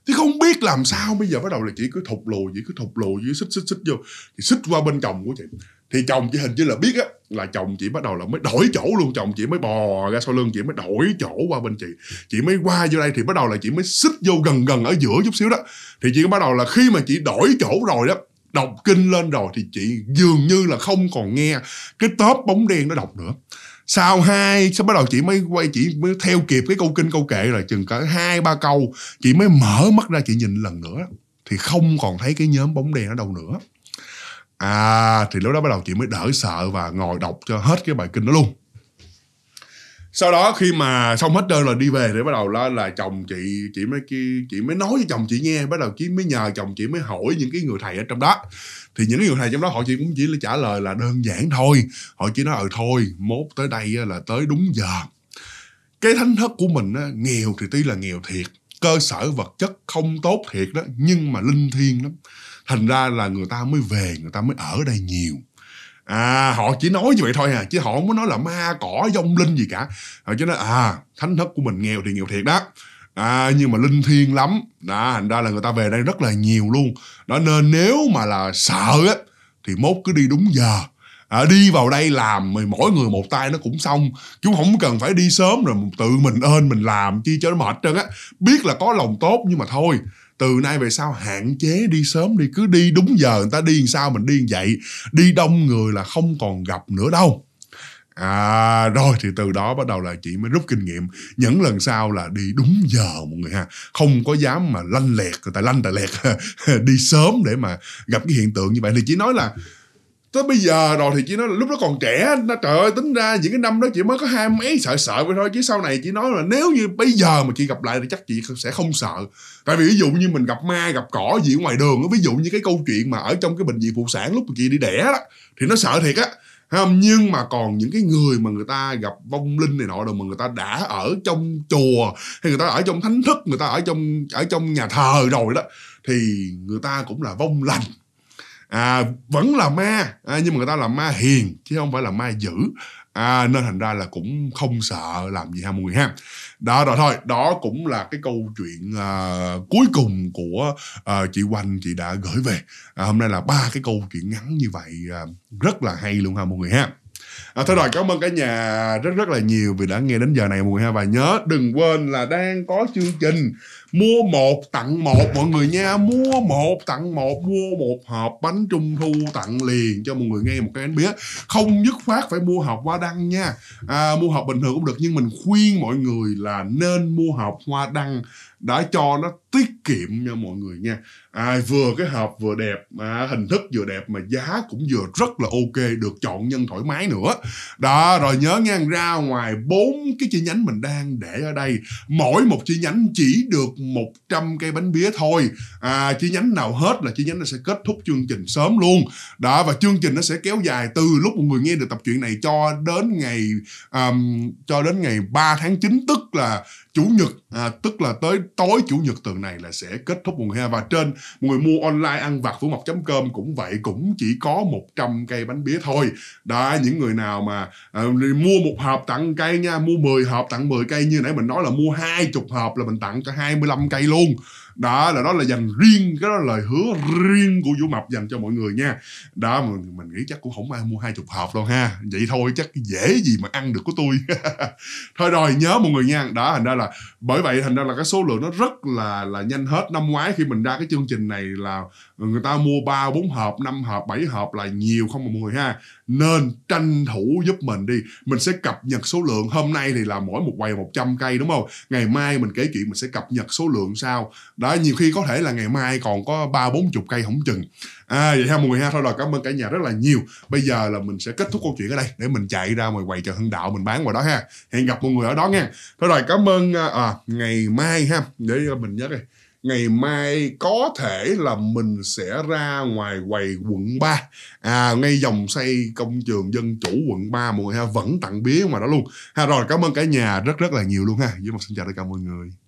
thì không biết làm sao bây giờ bắt đầu là chị cứ thục lùi chị cứ thục lùi chị xích xích xích vô thì xích qua bên chồng của chị thì chồng chị hình như là biết á là chồng chị bắt đầu là mới đổi chỗ luôn chồng chị mới bò ra sau lưng chị mới đổi chỗ qua bên chị chị mới qua vô đây thì bắt đầu là chị mới xích vô gần gần ở giữa chút xíu đó thì chị bắt đầu là khi mà chị đổi chỗ rồi đó đọc kinh lên rồi thì chị dường như là không còn nghe cái tóp bóng đen nó đọc nữa sau hai sau bắt đầu chị mới quay chị mới theo kịp cái câu kinh câu kệ rồi chừng cả hai ba câu chị mới mở mắt ra chị nhìn lần nữa thì không còn thấy cái nhóm bóng đèn ở đâu nữa à thì lúc đó bắt đầu chị mới đỡ sợ và ngồi đọc cho hết cái bài kinh đó luôn sau đó khi mà xong hết đơn rồi đi về thì bắt đầu là, là chồng chị chị mới chị mới nói với chồng chị nghe bắt đầu chị mới nhờ chồng chị mới hỏi những cái người thầy ở trong đó thì những người thầy trong đó họ chị cũng chỉ là trả lời là đơn giản thôi họ chỉ nói ừ thôi mốt tới đây là tới đúng giờ cái thánh thất của mình á, nghèo thì tuy là nghèo thiệt cơ sở vật chất không tốt thiệt đó nhưng mà linh thiêng lắm thành ra là người ta mới về người ta mới ở đây nhiều à họ chỉ nói như vậy thôi à chứ họ không có nói là ma cỏ dông linh gì cả họ chỉ nói à thánh thất của mình nghèo thì nghèo thiệt đó à, nhưng mà linh thiêng lắm đó thành ra là người ta về đây rất là nhiều luôn đó nên nếu mà là sợ á thì mốt cứ đi đúng giờ à, đi vào đây làm mà mỗi người một tay nó cũng xong chứ không cần phải đi sớm rồi tự mình ơn mình làm chi cho nó mệt trơn á biết là có lòng tốt nhưng mà thôi từ nay về sau hạn chế đi sớm đi cứ đi đúng giờ người ta đi làm sao mình đi làm vậy đi đông người là không còn gặp nữa đâu à rồi thì từ đó bắt đầu là chị mới rút kinh nghiệm những lần sau là đi đúng giờ mọi người ha không có dám mà lanh lẹt người ta lanh tài lẹt đi sớm để mà gặp cái hiện tượng như vậy thì chỉ nói là tới bây giờ rồi thì chị nói là lúc đó còn trẻ nó trời ơi tính ra những cái năm đó chị mới có hai mấy sợ sợ vậy thôi chứ sau này chị nói là nếu như bây giờ mà chị gặp lại thì chắc chị sẽ không sợ tại vì ví dụ như mình gặp ma gặp cỏ gì ở ngoài đường ví dụ như cái câu chuyện mà ở trong cái bệnh viện phụ sản lúc mà chị đi đẻ đó thì nó sợ thiệt á nhưng mà còn những cái người mà người ta gặp vong linh này nọ rồi mà người ta đã ở trong chùa hay người ta ở trong thánh thức người ta ở trong ở trong nhà thờ rồi đó thì người ta cũng là vong lành à, vẫn là ma à, nhưng mà người ta là ma hiền chứ không phải là ma dữ à, nên thành ra là cũng không sợ làm gì ha mọi người ha đó rồi thôi đó cũng là cái câu chuyện à, cuối cùng của à, chị Oanh chị đã gửi về à, hôm nay là ba cái câu chuyện ngắn như vậy à, rất là hay luôn ha mọi người ha à, thôi rồi cảm ơn cả nhà rất rất là nhiều vì đã nghe đến giờ này mọi người ha và nhớ đừng quên là đang có chương trình mua một tặng một mọi người nha mua một tặng một mua một hộp bánh trung thu tặng liền cho mọi người nghe một cái bánh bía không dứt phát phải mua hộp hoa đăng nha à, mua hộp bình thường cũng được nhưng mình khuyên mọi người là nên mua hộp hoa đăng đã cho nó tiết kiệm nha mọi người nha à, vừa cái hộp vừa đẹp mà hình thức vừa đẹp mà giá cũng vừa rất là ok được chọn nhân thoải mái nữa đó rồi nhớ nha ra ngoài bốn cái chi nhánh mình đang để ở đây mỗi một chi nhánh chỉ được 100 cây bánh bía thôi à, chi nhánh nào hết là chi nhánh nó sẽ kết thúc chương trình sớm luôn đó và chương trình nó sẽ kéo dài từ lúc mọi người nghe được tập chuyện này cho đến ngày um, cho đến ngày 3 tháng 9 tức là chủ nhật à, tức là tới tối chủ nhật tuần này là sẽ kết thúc mùa hè và trên mọi người mua online ăn vặt của mọc chấm cơm cũng vậy cũng chỉ có 100 cây bánh bía thôi đó những người nào mà à, mua một hộp tặng cây nha mua 10 hộp tặng 10 cây như nãy mình nói là mua hai chục hộp là mình tặng cho 25 cây luôn đó là đó là dành riêng cái đó là lời hứa riêng của vũ mập dành cho mọi người nha đó mình, mình nghĩ chắc cũng không ai mua hai chục hộp đâu ha vậy thôi chắc dễ gì mà ăn được của tôi thôi rồi nhớ mọi người nha đó thành ra là bởi vậy thành ra là cái số lượng nó rất là là nhanh hết năm ngoái khi mình ra cái chương trình này là người ta mua ba bốn hộp năm hộp bảy hộp là nhiều không mà người ha nên tranh thủ giúp mình đi mình sẽ cập nhật số lượng hôm nay thì là mỗi một quầy 100 cây đúng không ngày mai mình kể chuyện mình sẽ cập nhật số lượng sao đó nhiều khi có thể là ngày mai còn có ba bốn chục cây không chừng à vậy ha mọi người ha thôi rồi cảm ơn cả nhà rất là nhiều bây giờ là mình sẽ kết thúc câu chuyện ở đây để mình chạy ra ngoài quầy chợ hưng đạo mình bán ngoài đó ha hẹn gặp mọi người ở đó nha thôi rồi cảm ơn à, à ngày mai ha để mình nhớ đây ngày mai có thể là mình sẽ ra ngoài quầy quận 3 à, ngay dòng xây công trường dân chủ quận 3 mọi người ha vẫn tặng bía mà đó luôn ha rồi cảm ơn cả nhà rất rất là nhiều luôn ha với một xin chào tất cả mọi người